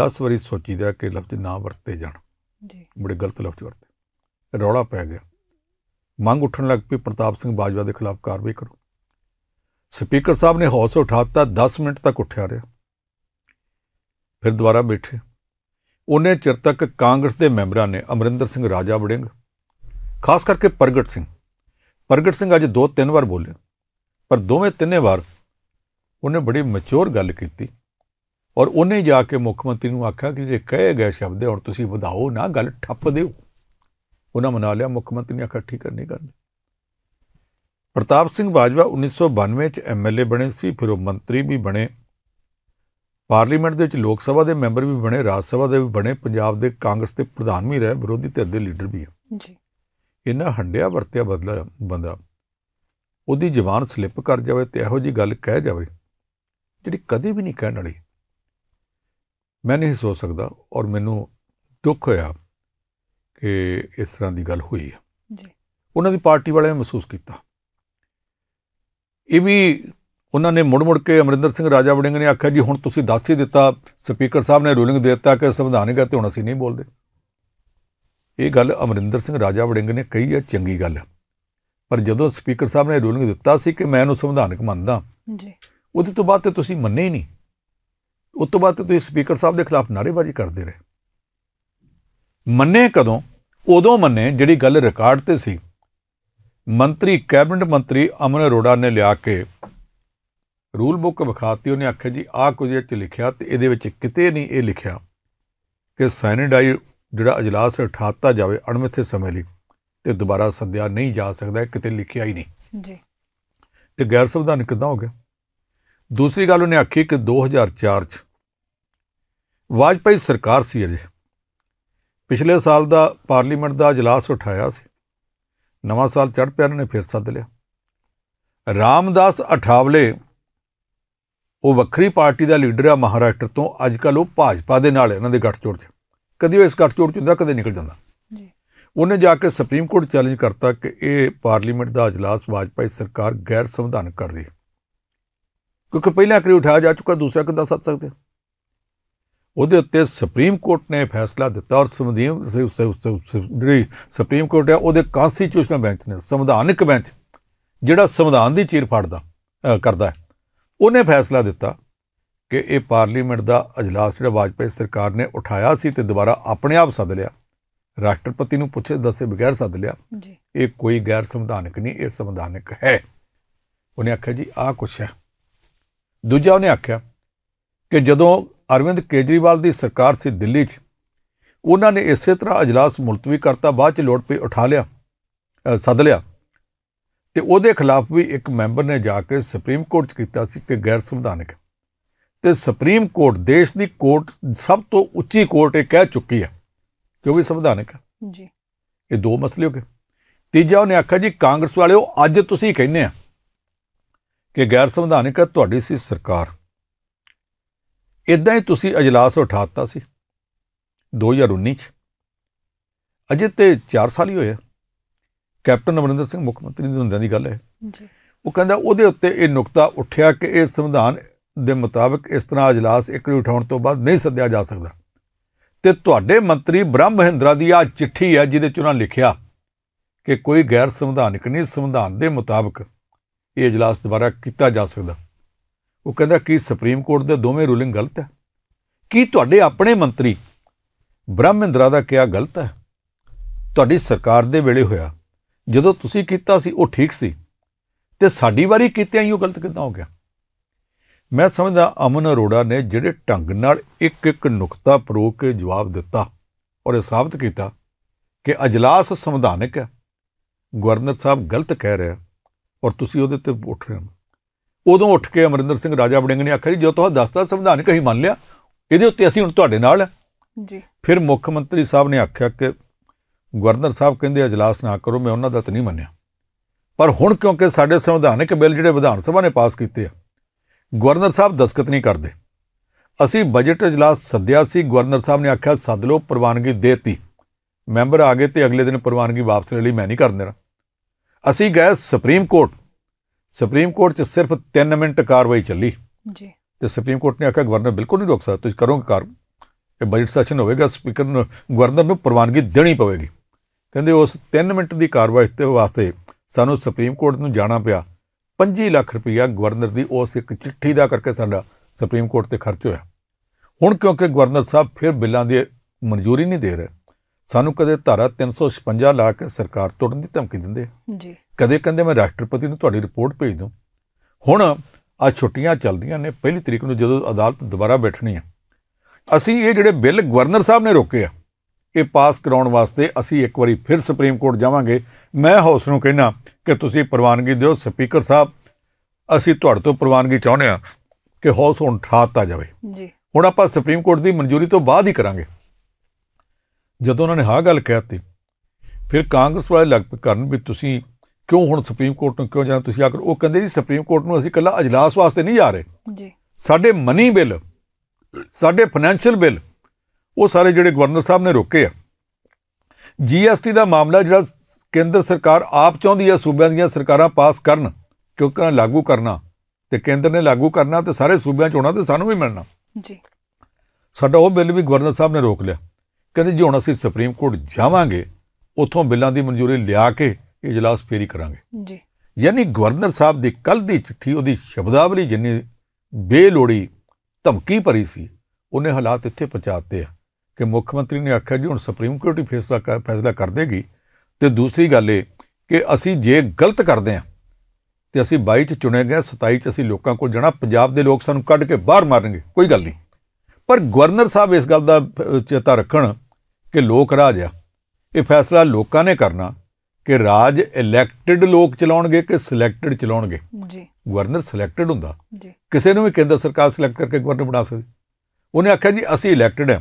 10 ਵਾਰੀ ਸੋਚੀਦਾ ਕਿ ਲਫ਼ਜ਼ ਨਾ ਵਰਤੇ ਜਾਣ ਜੀ ਬੜੇ ਗਲਤ ਲਫ਼ਜ਼ ਵਰਤੇ ਰੌਲਾ ਪੈ ਗਿਆ ਮੰਗ ਉੱਠਣ ਲੱਗ ਪਈ ਪ੍ਰਤਾਪ ਸਿੰਘ ਬਾਜਵਾ ਦੇ ਖਿਲਾਫ ਕਾਰਵਾਈ ਕਰੋ ਸਪੀਕਰ ਸਾਹਿਬ ਨੇ ਹੌਸ ਉਠਾਤਾ 10 ਮਿੰਟ ਤੱਕ ਉੱਠਿਆ ਰਿਹਾ ਫਿਰ ਦੁਬਾਰਾ ਬੈਠੇ ਉਹਨੇ ਚਿਰ ਤੱਕ ਕਾਂਗਰਸ ਦੇ ਮੈਂਬਰਾਂ ਨੇ ਅਮਰਿੰਦਰ ਸਿੰਘ ਰਾਜਾ ਵੜਿੰਗ ਖਾਸ ਕਰਕੇ ਪ੍ਰਗਟ ਸਿੰਘ ਪ੍ਰਗਟ ਸਿੰਘ ਅੱਜ ਦੋ ਤਿੰਨ ਵਾਰ ਬੋਲੇ ਪਰ ਦੋਵੇਂ ਤਿੰਨੇ ਵਾਰ ਉਹਨੇ ਬੜੀ ਮੈਚੁਰ ਗੱਲ ਕੀਤੀ ਔਰ ਉਹਨੇ ਜਾ ਕੇ ਮੁੱਖ ਮੰਤਰੀ ਨੂੰ ਆਖਿਆ ਕਿ ਜੇ ਕਹੇ ਗਏ ਸ਼ਬਦ ਹੈ ਔਰ ਤੁਸੀਂ ਵਧਾਓ ਨਾ ਗੱਲ ਠੱਪ ਦਿਓ ਉਹਨਾਂ ਮਨਾ ਲਿਆ ਮੁੱਖ ਮੰਤਰੀ ਨੇ ਆਖਿਆ ਠੀਕ ਨਹੀਂ ਕਰਦੇ ਪ੍ਰਤਾਪ ਸਿੰਘ ਬਾਜਵਾ 1992 ਚ ਐਮਐਲਏ ਬਣੇ ਸੀ ਫਿਰ ਉਹ ਮੰਤਰੀ ਵੀ ਬਣੇ ਪਾਰਲੀਮੈਂਟ ਦੇ ਵਿੱਚ ਲੋਕ ਸਭਾ ਦੇ ਮੈਂਬਰ ਵੀ ਬਣੇ ਰਾਜ ਸਭਾ ਦੇ ਵੀ ਬਣੇ ਪੰਜਾਬ ਦੇ ਕਾਂਗਰਸ ਦੇ ਪ੍ਰਧਾਨ ਵੀ ਰਹੇ ਵਿਰੋਧੀ ਧਿਰ ਦੇ ਲੀਡਰ ਵੀ ਹੈ ਜੀ ਇਹਨਾਂ ਹੰਡਿਆ ਵਰਤਿਆ ਬਦਲਾ ਬੰਦਾ ਉਹਦੀ ਜ਼ਬਾਨ ਸਲਿੱਪ ਕਰ ਜਾਵੇ ਤੇ ਇਹੋ ਜੀ ਗੱਲ ਕਹਿ ਜਾਵੇ ਜਿਹੜੀ ਕਦੇ ਵੀ ਨਹੀਂ ਕਹਿਣ ਵਾਲੀ ਮੈਂ ਨਹੀਂ ਸੋਚ ਸਕਦਾ ਔਰ ਮੈਨੂੰ ਦੁੱਖ ਹੋਇਆ ਕਿ ਇਸ ਤਰ੍ਹਾਂ ਦੀ ਗੱਲ ਹੋਈ ਹੈ ਜੀ ਉਹਨਾਂ ਦੀ ਪਾਰਟੀ ਵਾਲਿਆਂ ਨੇ ਮਹਿਸੂਸ ਕੀਤਾ ਇਹ ਵੀ ਉਹਨਾਂ ਨੇ ਮੁੜ ਮੁੜ ਕੇ ਅਮਰਿੰਦਰ ਸਿੰਘ ਰਾਜਾ ਵੜਿੰਗ ਨੇ ਆਖਿਆ ਜੀ ਹੁਣ ਤੁਸੀਂ ਦੱਸ ਹੀ ਦਿੱਤਾ ਸਪੀਕਰ ਸਾਹਿਬ ਨੇ ਰੂਲਿੰਗ ਦੇ ਦਿੱਤਾ ਕਿ ਸੰਵਿਧਾਨਿਕ ਹੈ ਤੇ ਹੁਣ ਅਸੀਂ ਨਹੀਂ ਬੋਲਦੇ ਇਹ ਗੱਲ ਅਮਰਿੰਦਰ ਸਿੰਘ ਰਾਜਾ ਵੜਿੰਗ ਨੇ ਕਹੀ ਹੈ ਚੰਗੀ ਗੱਲ ਪਰ ਜਦੋਂ ਸਪੀਕਰ ਸਾਹਿਬ ਨੇ ਰੂਲਿੰਗ ਦਿੱਤਾ ਸੀ ਕਿ ਮੈਂ ਇਹਨੂੰ ਸੰਵਿਧਾਨਿਕ ਮੰਨਦਾ ਜੀ ਉਹਦੇ ਤੋਂ ਬਾਅਦ ਤੇ ਤੁਸੀਂ ਮੰਨੇ ਹੀ ਨਹੀਂ ਉਸ ਤੋਂ ਬਾਅਦ ਤੇ ਤੁਸੀਂ ਸਪੀਕਰ ਸਾਹਿਬ ਦੇ ਖਿਲਾਫ ਨਾਰੇਬਾਜ਼ੀ ਕਰਦੇ ਰਹੇ ਮੰਨੇ ਕਦੋਂ ਉਦੋਂ ਮੰਨੇ ਜਿਹੜੀ ਗੱਲ ਰਿਕਾਰਡ ਤੇ ਸੀ ਮੰਤਰੀ ਕੈਬਨਿਟ ਮੰਤਰੀ ਅਮਨ ਅਰੋੜਾ ਨੇ ਲਿਆ ਕੇ ਰੂਲ ਬੁੱਕ ਵਿਖਾਤੀ ਉਹਨੇ ਆਖਿਆ ਜੀ ਆਹ ਕੁਝ ਇਹ ਚ ਲਿਖਿਆ ਤੇ ਇਹਦੇ ਵਿੱਚ ਕਿਤੇ ਨਹੀਂ ਇਹ ਲਿਖਿਆ ਕਿ ਸੈਨੇਡਾਈ ਜਿਹੜਾ اجلاس ਉਠਾਤਾ ਜਾਵੇ ਅਣਮਿੱਥੇ ਸਮੇਂ ਲਈ ਤੇ ਦੁਬਾਰਾ ਸੱਦਿਆ ਨਹੀਂ ਜਾ ਸਕਦਾ ਕਿਤੇ ਲਿਖਿਆ ਹੀ ਨਹੀਂ ਜੀ ਤੇ ਗੈਰ ਸੰਵਿਧਾਨਿਕ ਕਿਦਾਂ ਹੋ ਗਿਆ ਦੂਸਰੀ ਗੱਲ ਉਹਨੇ ਆਖੀ ਕਿ 2004 ਚ ਵਾਜਪਾਈ ਸਰਕਾਰ ਸੀ ਅਜੇ ਪਿਛਲੇ ਸਾਲ ਦਾ ਪਾਰਲੀਮੈਂਟ ਦਾ اجلاس ਉਠਾਇਆ ਸੀ ਨਵਾਂ ਸਾਲ ਚੜ ਪਿਆ ਉਹਨੇ ਫਿਰ ਸੱਦ ਲਿਆ ਰਾਮਦਾਸ ਅਠਾਵਲੇ ਉਹ ਵੱਖਰੀ ਪਾਰਟੀ ਦਾ ਲੀਡਰ ਆ ਮਹਾਰਾਸ਼ਟਰ ਤੋਂ ਅੱਜ ਕੱਲ ਉਹ ਭਾਜਪਾ ਦੇ ਨਾਲ ਇਹਨਾਂ ਦੇ ਗੱਠਜੋੜ 'ਚ ਕਦੀ ਉਹ ਇਸ ਗੱਠਜੋੜ 'ਚ ਹੁੰਦਾ ਕਦੇ ਨਿਕਲ ਜਾਂਦਾ ਜੀ ਉਹਨੇ ਜਾ ਕੇ ਸੁਪਰੀਮ ਕੋਰਟ ਚੈਲੰਜ ਕਰਤਾ ਕਿ ਇਹ ਪਾਰਲੀਮੈਂਟ ਦਾ اجلاس ਵਾਜਪਾਈ ਸਰਕਾਰ ਗੈਰ ਸੰਵਿਧਾਨਕ ਕਰ ਰਹੀ ਹੈ ਕਿਉਂਕਿ ਪਹਿਲਾ ਕਰੀ ਉਠਾਇਆ ਜਾ ਚੁੱਕਾ ਦੂਸਰਾ ਕਿੱਦਾਂ ਸੱਤ ਸਕਦੇ ਉਹਦੇ ਉੱਤੇ ਸੁਪਰੀਮ ਕੋਰਟ ਨੇ ਫੈਸਲਾ ਦਿੱਤਾ ਔਰ ਸੰਵਿਧਾਨ ਜਿਹੜੀ ਸੁਪਰੀਮ ਕੋਰਟ ਹੈ ਉਹਦੇ ਕਨਸਟੀਟਿਊਸ਼ਨਲ ਬੈਂਚ ਨੇ ਸੰਵਿਧਾਨਿਕ ਬੈਂਚ ਜਿਹੜਾ ਸੰਵਿਧਾਨ ਦੀ ਚੀਰ ਫਾੜਦਾ ਕਰਦਾ ਉਹਨੇ ਫੈਸਲਾ ਦਿੱਤਾ ਕਿ ਇਹ ਪਾਰਲੀਮੈਂਟ ਦਾ اجلاس ਜਿਹੜਾ ਵਾਜਪਾਈ ਸਰਕਾਰ ਨੇ ਉਠਾਇਆ ਸੀ ਤੇ ਦੁਬਾਰਾ ਆਪਣੇ ਆਪ ਸੱਦ ਲਿਆ ਰਾਸ਼ਟਰਪਤੀ ਨੂੰ ਪੁੱਛੇ ਦੱਸੇ ਬਿਗੈਰ ਸੱਦ ਲਿਆ ਜੀ ਇਹ ਕੋਈ ਗੈਰ ਸੰਵਿਧਾਨਿਕ ਨਹੀਂ ਇਹ ਸੰਵਿਧਾਨਿਕ ਹੈ ਉਹਨੇ ਆਖਿਆ ਜੀ ਆਹ ਕੁਛ ਹੈ ਦੂਜਾ ਉਹਨੇ ਆਖਿਆ ਕਿ ਜਦੋਂ ਅਰਵਿੰਦ ਕੇਜਰੀਵਾਲ ਦੀ ਸਰਕਾਰ ਸੀ ਦਿੱਲੀ 'ਚ ਉਹਨਾਂ ਨੇ ਇਸੇ ਤਰ੍ਹਾਂ اجلاس ਮੁਲਤਵੀ ਕਰਤਾ ਬਾਅਦ 'ਚ ਲੋੜ ਪਈ ਉਠਾ ਲਿਆ ਸੱਦ ਲਿਆ ਤੇ ਉਹਦੇ ਖਿਲਾਫ ਵੀ ਇੱਕ ਮੈਂਬਰ ਨੇ ਜਾ ਕੇ ਸੁਪਰੀਮ ਕੋਰਟ 'ਚ ਕੀਤਾ ਸੀ ਕਿ ਗੈਰ ਸੰਵਿਧਾਨਕ ਤੇ ਸੁਪਰੀਮ ਕੋਰਟ ਦੇਸ਼ ਦੀ ਕੋਰਟ ਸਭ ਤੋਂ ਉੱਚੀ ਕੋਰਟ ਇਹ ਕਹਿ ਚੁੱਕੀ ਹੈ ਕਿਉਂਕਿ ਸੰਵਿਧਾਨਕ ਹੈ ਜੀ ਇਹ ਦੋ ਮਸਲੇ ਹੋ ਗਏ ਤੀਜਾ ਉਹਨੇ ਆਖਿਆ ਜੀ ਕਾਂਗਰਸ ਵਾਲਿਓ ਅੱਜ ਤੁਸੀਂ ਕਹਿੰਦੇ ਆ ਕਿ ਗੈਰ ਸੰਵਿਧਾਨਿਕ ਤੁਹਾਡੀ ਸੀ ਸਰਕਾਰ ਇਦਾਂ ਹੀ ਤੁਸੀਂ اجلاس ਉਠਾਤਾ ਸੀ 2019 ਚ ਅਜੇ ਤੇ 4 ਸਾਲ ਹੀ ਹੋਇਆ ਕੈਪਟਨ ਅਮਰਿੰਦਰ ਸਿੰਘ ਮੁੱਖ ਮੰਤਰੀ ਦੇ ਹੁੰਦਿਆਂ ਦੀ ਗੱਲ ਹੈ ਜੀ ਉਹ ਕਹਿੰਦਾ ਉਹਦੇ ਉੱਤੇ ਇਹ ਨੁਕਤਾ ਉੱਠਿਆ ਕਿ ਇਹ ਸੰਵਿਧਾਨ ਦੇ ਮੁਤਾਬਕ ਇਸ ਤਰ੍ਹਾਂ اجلاس ਇੱਕ ਵਾਰੀ ਉਠਾਉਣ ਤੋਂ ਬਾਅਦ ਨਹੀਂ ਸੱਦਿਆ ਜਾ ਸਕਦਾ ਤੇ ਤੁਹਾਡੇ ਮੰਤਰੀ ਬ੍ਰਹਮ ਮਹਿੰਦਰਾ ਦੀ ਆ ਚਿੱਠੀ ਹੈ ਜਿਹਦੇ ਚ ਉਹਨਾਂ ਲਿਖਿਆ ਕਿ ਕੋਈ ਗੈਰ ਸੰਵਿਧਾਨਿਕ ਨਹੀਂ ਸੰਵਿਧਾਨ ਦੇ ਮੁਤਾਬਕ ਇਹ اجلاس ਦੁਬਾਰਾ ਕੀਤਾ ਜਾ ਸਕਦਾ ਉਹ ਕਹਿੰਦਾ ਕਿ ਸੁਪਰੀਮ ਕੋਰਟ ਦੇ ਦੋਵੇਂ ਰੂਲਿੰਗ ਗਲਤ ਹੈ ਕੀ ਤੁਹਾਡੇ ਆਪਣੇ ਮੰਤਰੀ ਬ੍ਰਹਮਿੰਦਰਾ ਦਾ ਕਿਹਾ ਗਲਤ ਹੈ ਤੁਹਾਡੀ ਸਰਕਾਰ ਦੇ ਵੇਲੇ ਹੋਇਆ ਜਦੋਂ ਤੁਸੀਂ ਕੀਤਾ ਸੀ ਉਹ ਠੀਕ ਸੀ ਤੇ ਸਾਡੀ ਵਾਰੀ ਕੀਤੇ ਆਈ ਉਹ ਗਲਤ ਕਿਦਾਂ ਹੋ ਗਿਆ ਮੈਂ ਸਮਝਦਾ ਅਮਨ ਅਰੋੜਾ ਨੇ ਜਿਹੜੇ ਢੰਗ ਨਾਲ ਇੱਕ ਇੱਕ ਨੁਕਤਾ ਪਰੋ ਕੇ ਜਵਾਬ ਦਿੱਤਾ ਔਰ ਇਹ ਸਾਬਤ ਕੀਤਾ ਕਿ ਅਜਲਾਸ ਸੰਵਿਧਾਨਿਕ ਹੈ ਗਵਰਨਰ ਸਾਹਿਬ ਗਲਤ ਕਹਿ ਰਿਹਾ ਔਰ ਤੁਸੀਂ ਉਹਦੇ ਤੇ ਉੱਠ ਰਹੇ ਹੋ ਉਦੋਂ ਉੱਠ ਕੇ ਅਮਰਿੰਦਰ ਸਿੰਘ ਰਾਜਾ ਵੜਿੰਗ ਨੇ ਆਖਿਆ ਜੀ ਜੋ ਤੁਹਾਨੂੰ ਦੱਸਦਾ ਸੰਵਿਧਾਨ ਕਹੀ ਮੰਨ ਲਿਆ ਇਹਦੇ ਉੱਤੇ ਅਸੀਂ ਹੁਣ ਤੁਹਾਡੇ ਨਾਲ ਜੀ ਫਿਰ ਮੁੱਖ ਮੰਤਰੀ ਸਾਹਿਬ ਨੇ ਆਖਿਆ ਕਿ ਗਵਰਨਰ ਸਾਹਿਬ ਕਹਿੰਦੇ اجلاس ਨਾ ਕਰੋ ਮੈਂ ਉਹਨਾਂ ਦਾ ਤਾਂ ਨਹੀਂ ਮੰਨਿਆ ਪਰ ਹੁਣ ਕਿਉਂਕਿ ਸਾਡੇ ਸੰਵਿਧਾਨਕ ਬਿੱਲ ਜਿਹੜੇ ਵਿਧਾਨ ਸਭਾ ਨੇ ਪਾਸ ਕੀਤੇ ਆ ਗਵਰਨਰ ਸਾਹਿਬ ਦਸਖਤ ਨਹੀਂ ਕਰਦੇ ਅਸੀਂ ਬਜਟ اجلاس ਸੱਦਿਆ ਸੀ ਗਵਰਨਰ ਸਾਹਿਬ ਨੇ ਆਖਿਆ ਸੱਦ ਲਓ ਪ੍ਰਵਾਨਗੀ ਦੇਤੀ ਮੈਂਬਰ ਆ ਗਏ ਤੇ ਅਗਲੇ ਦਿਨ ਪ੍ਰਵਾਨਗੀ ਵਾਪਸ ਲੈ ਲਈ ਮੈਂ ਨਹੀਂ ਕਰਨ ਦੇਣਾ ਅਸੀਂ ਗਏ ਸੁਪਰੀਮ ਕੋਰਟ ਸੁਪਰੀਮ ਕੋਰਟ 'ਚ ਸਿਰਫ 3 ਮਿੰਟ ਕਾਰਵਾਈ ਚੱਲੀ ਜੀ ਤੇ ਸੁਪਰੀਮ ਕੋਰਟ ਨੇ ਆਖਿਆ ਗਵਰਨਰ ਬਿਲਕੁਲ ਨਹੀਂ ਰੋਕ ਸਕਦਾ ਤੁਸੀਂ ਕਰੋਗੇ ਕਾਰ ਇਹ ਬਜਟ ਸੈਸ਼ਨ ਹੋਵੇਗਾ ਸਪੀਕਰ ਨੂੰ ਗਵਰਨਰ ਨੂੰ ਪ੍ਰਵਾਨਗੀ ਦੇਣੀ ਪਵੇਗੀ ਕਹਿੰਦੇ ਉਸ 3 ਮਿੰਟ ਦੀ ਕਾਰਵਾਈ ਤੇ ਵਾਸਤੇ ਸਾਨੂੰ ਸੁਪਰੀਮ ਕੋਰਟ ਨੂੰ ਜਾਣਾ ਪਿਆ 25 ਲੱਖ ਰੁਪਇਆ ਗਵਰਨਰ ਦੀ ਉਸ ਇੱਕ ਚਿੱਠੀ ਦਾ ਕਰਕੇ ਸਾਡਾ ਸੁਪਰੀਮ ਕੋਰਟ ਤੇ ਖਰਚ ਹੋਇਆ ਹੁਣ ਕਿਉਂਕਿ ਗਵਰਨਰ ਸਾਹਿਬ ਫਿਰ ਬਿੱਲਾਂ ਦੀ ਮਨਜ਼ੂਰੀ ਨਹੀਂ ਦੇ ਰਹੇ ਸਾਨੂੰ ਕਦੇ ਧਾਰਾ 356 ਲਾ ਕੇ ਸਰਕਾਰ ਤੋੜਨ ਦੀ ਧਮਕੀ ਦਿੰਦੇ ਜੀ ਕਦੇ ਕਹਿੰਦੇ ਮੈਂ ਰਾਸ਼ਟਰਪਤੀ ਨੂੰ ਤੁਹਾਡੀ ਰਿਪੋਰਟ ਭੇਜ ਦੂੰ ਹੁਣ ਆ ਛੁੱਟੀਆਂ ਚੱਲਦੀਆਂ ਨੇ ਪਹਿਲੀ ਤਰੀਕ ਨੂੰ ਜਦੋਂ ਅਦਾਲਤ ਦੁਬਾਰਾ ਬੈਠਣੀ ਆ ਅਸੀਂ ਇਹ ਜਿਹੜੇ ਬਿੱਲ ਗਵਰਨਰ ਸਾਹਿਬ ਨੇ ਰੋਕੇ ਆ ਇਹ ਪਾਸ ਕਰਾਉਣ ਵਾਸਤੇ ਅਸੀਂ ਇੱਕ ਵਾਰੀ ਫਿਰ ਸੁਪਰੀਮ ਕੋਰਟ ਜਾਵਾਂਗੇ ਮੈਂ ਹਾਊਸ ਨੂੰ ਕਹਿਣਾ ਕਿ ਤੁਸੀਂ ਪ੍ਰਵਾਨਗੀ ਦਿਓ ਸਪੀਕਰ ਸਾਹਿਬ ਅਸੀਂ ਤੁਹਾਡੇ ਤੋਂ ਪ੍ਰਵਾਨਗੀ ਚਾਹੁੰਦੇ ਆ ਕਿ ਹਾਊਸ ਹੁਣ ਠਾਤਾ ਜਾਵੇ ਜੀ ਹੁਣ ਆਪਾਂ ਸੁਪਰੀਮ ਕੋਰਟ ਦੀ ਮਨਜ਼ੂਰੀ ਤੋਂ ਬਾਅਦ ਹੀ ਕਰਾਂਗੇ ਜਦੋਂ ਉਹਨਾਂ ਨੇ ਹਾਂ ਗੱਲ ਕਹਿਤੀ ਫਿਰ ਕਾਂਗਰਸ ਵਾਲੇ ਲੱਗ ਪਏ ਕਰਨ ਵੀ ਤੁਸੀਂ ਕਿਉਂ ਹੁਣ ਸੁਪਰੀਮ ਕੋਰਟ ਨੂੰ ਕਿਉਂ ਜਾਣਾ ਤੁਸੀਂ ਆਖਰ ਉਹ ਕਹਿੰਦੇ ਜੀ ਸੁਪਰੀਮ ਕੋਰਟ ਨੂੰ ਅਸੀਂ ਕੱਲਾ اجلاس ਵਾਸਤੇ ਨਹੀਂ ਜਾ ਰਹੇ ਜੀ ਸਾਡੇ ਮਨੀ ਬਿੱਲ ਸਾਡੇ ਫਾਈਨੈਂਸ਼ੀਅਲ ਬਿੱਲ ਉਹ ਸਾਰੇ ਜਿਹੜੇ ਗਵਰਨਰ ਸਾਹਿਬ ਨੇ ਰੋਕੇ ਆ ਜੀਐਸਟੀ ਦਾ ਮਾਮਲਾ ਜਿਹੜਾ ਕੇਂਦਰ ਸਰਕਾਰ ਆਪ ਚਾਹੁੰਦੀ ਹੈ ਸੂਬਿਆਂ ਦੀਆਂ ਸਰਕਾਰਾਂ ਪਾਸ ਕਰਨ ਕਿਉਂਕਿ ਉਹਨਾਂ ਲਾਗੂ ਕਰਨਾ ਤੇ ਕੇਂਦਰ ਨੇ ਲਾਗੂ ਕਰਨਾ ਤੇ ਸਾਰੇ ਸੂਬਿਆਂ ਚ ਹੋਣਾ ਤੇ ਸਾਨੂੰ ਵੀ ਮਿਲਣਾ ਜੀ ਸਾਡਾ ਉਹ ਬਿੱਲ ਵੀ ਗਵਰਨਰ ਸਾਹਿਬ ਨੇ ਰੋਕ ਲਿਆ ਕਹਿੰਦੇ ਜੀ ਹੁਣ ਅਸੀਂ ਸੁਪਰੀਮ ਕੋਰਟ ਜਾਵਾਂਗੇ ਉਥੋਂ ਬਿੱਲਾਂ ਦੀ ਮਨਜ਼ੂਰੀ ਲਿਆ ਕੇ ਇਜਲਾਸ ਫੇਰੀ ਕਰਾਂਗੇ ਜੀ ਯਾਨੀ ਗਵਰਨਰ ਸਾਹਿਬ ਦੀ ਕੱਲ ਦੀ ਚਿੱਠੀ ਉਹਦੀ ਸ਼ਬਦਾਵਲੀ ਜਿੰਨੀ ਬੇਲੋੜੀ ਧਮਕੀ ਭਰੀ ਸੀ ਉਹਨੇ ਹਾਲਾਤ ਇੱਥੇ ਪਹੁੰਚਾਤੇ ਆ ਕਿ ਮੁੱਖ ਮੰਤਰੀ ਨੇ ਆਖਿਆ ਜੀ ਹੁਣ ਸੁਪਰੀਮ ਕੋਰਟ ਹੀ ਫੈਸਲਾ ਫੈਸਲਾ ਕਰ ਦੇਗੀ ਤੇ ਦੂਸਰੀ ਗੱਲ ਇਹ ਕਿ ਅਸੀਂ ਜੇ ਗਲਤ ਕਰਦੇ ਆ ਤੇ ਅਸੀਂ 22 ਚ ਚੁਣੇ ਗਏ 27 ਚ ਅਸੀਂ ਲੋਕਾਂ ਕੋਲ ਜਾਣਾ ਪੰਜਾਬ ਦੇ ਲੋਕ ਸਾਨੂੰ ਕੱਢ ਕੇ ਬਾਹਰ ਮਾਰਨਗੇ ਕੋਈ ਗੱਲ ਨਹੀਂ ਪਰ ਗਵਰਨਰ ਸਾਹਿਬ ਇਸ ਗੱਲ ਦਾ ਚੇਤਾ ਰੱਖਣ ਕਿ ਲੋਕ ਰਾਜ ਆ ਇਹ ਫੈਸਲਾ ਲੋਕਾਂ ਨੇ ਕਰਨਾ ਕਿ ਰਾਜ ਇਲੈਕਟਿਡ ਲੋਕ ਚਲਾਉਣਗੇ ਕਿ ਸਿਲੈਕਟਿਡ ਚਲਾਉਣਗੇ ਜੀ ਗਵਰਨਰ ਸਿਲੈਕਟਿਡ ਹੁੰਦਾ ਜੀ ਕਿਸੇ ਨੂੰ ਵੀ ਕੇਂਦਰ ਸਰਕਾਰ ਸਿਲੈਕਟ ਕਰਕੇ ਗਵਰਨਰ ਬਣਾ ਸਕਦੀ ਉਹਨੇ ਆਖਿਆ ਜੀ ਅਸੀਂ ਇਲੈਕਟਿਡ ਆ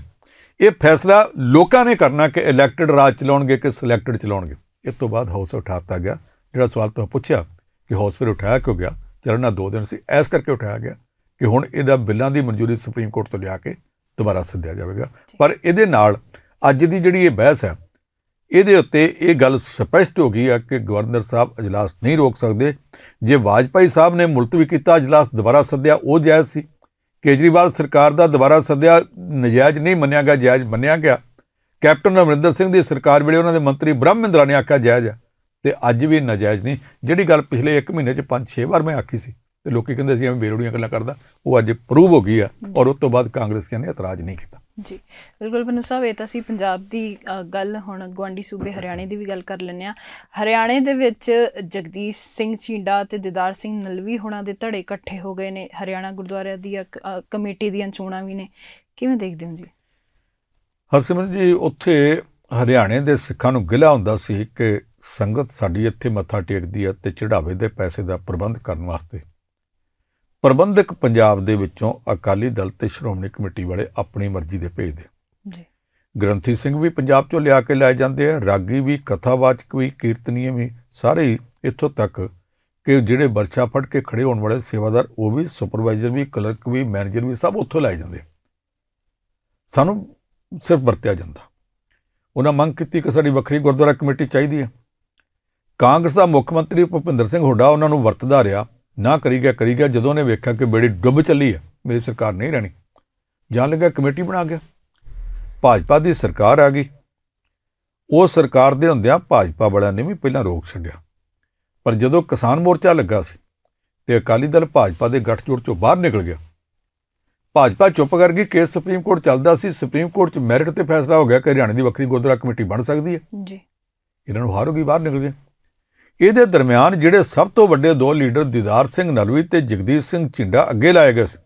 ਇਹ ਫੈਸਲਾ ਲੋਕਾਂ ਨੇ ਕਰਨਾ ਕਿ ਇਲੈਕਟਿਡ ਰਾਜ ਚਲਾਉਣਗੇ ਕਿ ਸਿਲੈਕਟਿਡ ਚਲਾਉਣਗੇ ਇਸ ਤੋਂ ਬਾਅਦ ਹਾਊਸ ਉਠਾਤਾ ਗਿਆ ਜਿਹੜਾ ਸਵਾਲ ਤੋਂ ਪੁੱਛਿਆ ਕਿ ਹਾਊਸ ਫਿਰ ਉਠਾਇਆ ਕਿਉਂ ਗਿਆ ਚਲਣਾ 2 ਦਿਨ ਸੀ ਐਸ ਕਰਕੇ ਉਠਾਇਆ ਗਿਆ ਕਿ ਹੁਣ ਇਹਦਾ ਬਿੱਲਾਂ ਦੀ ਮਨਜ਼ੂਰੀ ਸੁਪਰੀਮ ਕੋਰਟ ਤੋਂ ਲਿਆ ਕੇ ਦੁਬਾਰਾ ਸੱਦਿਆ ਜਾਵੇਗਾ ਪਰ ਇਹਦੇ ਨਾਲ ਅੱਜ ਦੀ ਜਿਹੜੀ ਇਹ ਬਹਿਸ ਹੈ ਇਹਦੇ ਉੱਤੇ ਇਹ ਗੱਲ ਸਪਸ਼ਟ ਹੋ ਗਈ ਹੈ ਕਿ ਗਵਰਨਰ ਸਾਹਿਬ اجلاس ਨਹੀਂ ਰੋਕ ਸਕਦੇ ਜੇ ਵਾਜਪਾਈ ਸਾਹਿਬ ਨੇ ਮੁਲਤਵੀ ਕੀਤਾ اجلاس ਦੁਬਾਰਾ ਸੱਦਿਆ ਉਹ ਜਾਇਜ਼ ਸੀ ਕੇਜਰੀਵਾਲ ਸਰਕਾਰ ਦਾ ਦੁਬਾਰਾ ਸੱਦਿਆ ਨਜਾਇਜ਼ ਨਹੀਂ ਮੰਨਿਆ ਗਿਆ ਜਾਇਜ਼ ਮੰਨਿਆ ਗਿਆ ਕੈਪਟਨ ਅਮਰਿੰਦਰ ਸਿੰਘ ਦੀ ਸਰਕਾਰ ਵੇਲੇ ਉਹਨਾਂ ਦੇ ਮੰਤਰੀ ਬ੍ਰਹਮ ਮਿੰਦਰਾ ਨੇ ਆਖਿਆ ਜਾਇਜ਼ ਹੈ ਤੇ ਅੱਜ ਵੀ ਨਜਾਇਜ਼ ਨਹੀਂ ਜਿਹੜੀ ਗੱਲ ਪਿਛਲੇ 1 ਮਹੀਨੇ 'ਚ 5-6 ਵਾਰ ਮੈਂ ਆਖੀ ਸੀ ਤੇ ਲੋਕੀ ਕਹਿੰਦੇ ਸੀ ਐਵੇਂ ਬੇਰੋੜੀਆਂ ਗੱਲਾਂ ਕਰਦਾ ਉਹ ਅੱਜ ਪ੍ਰੂਵ ਹੋ ਗਈ ਆ ਔਰ ਉਸ ਤੋਂ ਬਾਅਦ ਕਾਂਗਰਸ ਕਹਿੰਦੇ ਇਤਰਾਜ਼ ਨਹੀਂ ਕੀਤਾ ਜੀ ਬਿਲਕੁਲ ਬਨੂ ਸਾਹਿਬ ਇਹ ਤਾਂ ਸੀ ਪੰਜਾਬ ਦੀ ਗੱਲ ਹੁਣ ਗਵਾਂਡੀ ਸੂਬੇ ਹਰਿਆਣੇ ਦੀ ਵੀ ਗੱਲ ਕਰ ਲੈਨੇ ਆ ਹਰਿਆਣੇ ਦੇ ਵਿੱਚ ਜਗਦੀਸ਼ ਸਿੰਘ ਛੀਂਡਾ ਤੇ ਦਿਦਾਰ ਸਿੰਘ ਨਲਵੀ ਹੁਣਾਂ ਦੇ ਧੜੇ ਇਕੱਠੇ ਹੋ ਗਏ ਨੇ ਹਰਿਆਣਾ ਗੁਰਦੁਆਰਿਆਂ ਦੀ ਕਮੇਟੀ ਦੀਆਂ ਚੋਣਾਂ ਵੀ ਨੇ ਕਿਵੇਂ ਦੇਖਦੇ ਹੋ ਜੀ ਹਰਸਿਮਰਨ ਜੀ ਉੱਥੇ ਹਰਿਆਣੇ ਦੇ ਸਿੱਖਾਂ ਨੂੰ ਗਿਲਾ ਹੁੰਦਾ ਸੀ ਕਿ ਸੰਗਤ ਸਾਡੀ ਇੱਥੇ ਮੱਥਾ ਟੇਕਦੀ ਹੈ ਤੇ ਚੜਾਵੇ ਦੇ ਪੈਸੇ ਦਾ ਪ੍ਰਬੰਧ ਕਰਨ ਵਾਸਤੇ ਪ੍ਰਬੰਧਕ ਪੰਜਾਬ ਦੇ ਵਿੱਚੋਂ ਅਕਾਲੀ ਦਲ ਤੇ ਸ਼੍ਰੋਮਣੀ ਕਮੇਟੀ ਵਾਲੇ ਆਪਣੀ ਮਰਜ਼ੀ ਦੇ ਭੇਜਦੇ ਜੀ ਗ੍ਰੰਥੀ ਸਿੰਘ ਵੀ ਪੰਜਾਬ ਚੋਂ ਲਿਆ ਕੇ ਲਾਏ ਜਾਂਦੇ ਆ ਰਾਗੀ ਵੀ ਕਥਾਵਾਚਕ ਵੀ ਕੀਰਤਨੀਏ ਵੀ ਸਾਰੇ ਇੱਥੋਂ ਤੱਕ ਕਿ ਜਿਹੜੇ ਵਰਸ਼ਾ ਫੜ ਕੇ ਖੜੇ ਹੋਣ ਵਾਲੇ ਸੇਵਾਦਾਰ ਉਹ ਵੀ ਸੁਪਰਵਾਈਜ਼ਰ ਵੀ ਕਲਰਕ ਵੀ ਮੈਨੇਜਰ ਵੀ ਸਭ ਉੱਥੋਂ ਲਾਏ ਜਾਂਦੇ ਸਾਨੂੰ ਸਿਰਫ ਵਰਤਿਆ ਜਾਂਦਾ ਉਹਨਾਂ ਮੰਗ ਕੀਤੀ ਕਿ ਸਾਡੀ ਵੱਖਰੀ ਗੁਰਦੁਆਰਾ ਕਮੇਟੀ ਚਾਹੀਦੀ ਹੈ ਕਾਂਗਰਸ ਦਾ ਮੁੱਖ ਮੰਤਰੀ ਭੁਪਿੰਦਰ ਸਿੰਘ ਹੁੱਡਾ ਉਹਨਾਂ ਨੂੰ ਵਰਤਦਾ ਰਿਹਾ ਨਾ ਕਰੀ ਗਿਆ ਕਰੀ ਗਿਆ ਜਦੋਂ ਨੇ ਵੇਖਿਆ ਕਿ ਬੜੀ ਡੁੱਬ ਚੱਲੀ ਹੈ ਮੇਰੀ ਸਰਕਾਰ ਨਹੀਂ ਰਹਿਣੀ ਜਾਣ ਲੱਗਾ ਕਮੇਟੀ ਬਣਾ ਗਿਆ ਭਾਜਪਾ ਦੀ ਸਰਕਾਰ ਆ ਗਈ ਉਹ ਸਰਕਾਰ ਦੇ ਹੁੰਦਿਆਂ ਭਾਜਪਾ ਵਾਲਿਆਂ ਨੇ ਵੀ ਪਹਿਲਾਂ ਰੋਕ ਛੱਡਿਆ ਪਰ ਜਦੋਂ ਕਿਸਾਨ ਮੋਰਚਾ ਲੱਗਾ ਸੀ ਤੇ ਅਕਾਲੀ ਦਲ ਭਾਜਪਾ ਦੇ ਗੱਠਜੋੜ ਚੋਂ ਬਾਹਰ ਨਿਕਲ ਗਿਆ ਭਾਜਪਾ ਚੁੱਪ ਕਰ ਗਈ ਕੇਸ ਸੁਪਰੀਮ ਕੋਰਟ ਚੱਲਦਾ ਸੀ ਸੁਪਰੀਮ ਕੋਰਟ 'ਚ ਮੈਰਿਟ ਤੇ ਫੈਸਲਾ ਹੋ ਗਿਆ ਕਿ ਹਰਿਆਣੇ ਦੀ ਵੱਖਰੀ ਗੁਰਦੁਆਰਾ ਕਮੇਟੀ ਬਣ ਸਕਦੀ ਹੈ ਜੀ ਇਹਨਾਂ ਨੂੰ ਹਾਰ ਗਈ ਬਾਹਰ ਨਿਕਲ ਗਏ ਇਹਦੇ ਦਰਮਿਆਨ ਜਿਹੜੇ ਸਭ ਤੋਂ ਵੱਡੇ ਦੋ ਲੀਡਰ ਦੀਦਾਰ ਸਿੰਘ ਨਲਵੀ ਤੇ ਜਗਦੀਸ਼ ਸਿੰਘ ਝਿੰਡਾ ਅੱਗੇ ਲਾਏ ਗਏ ਸੀ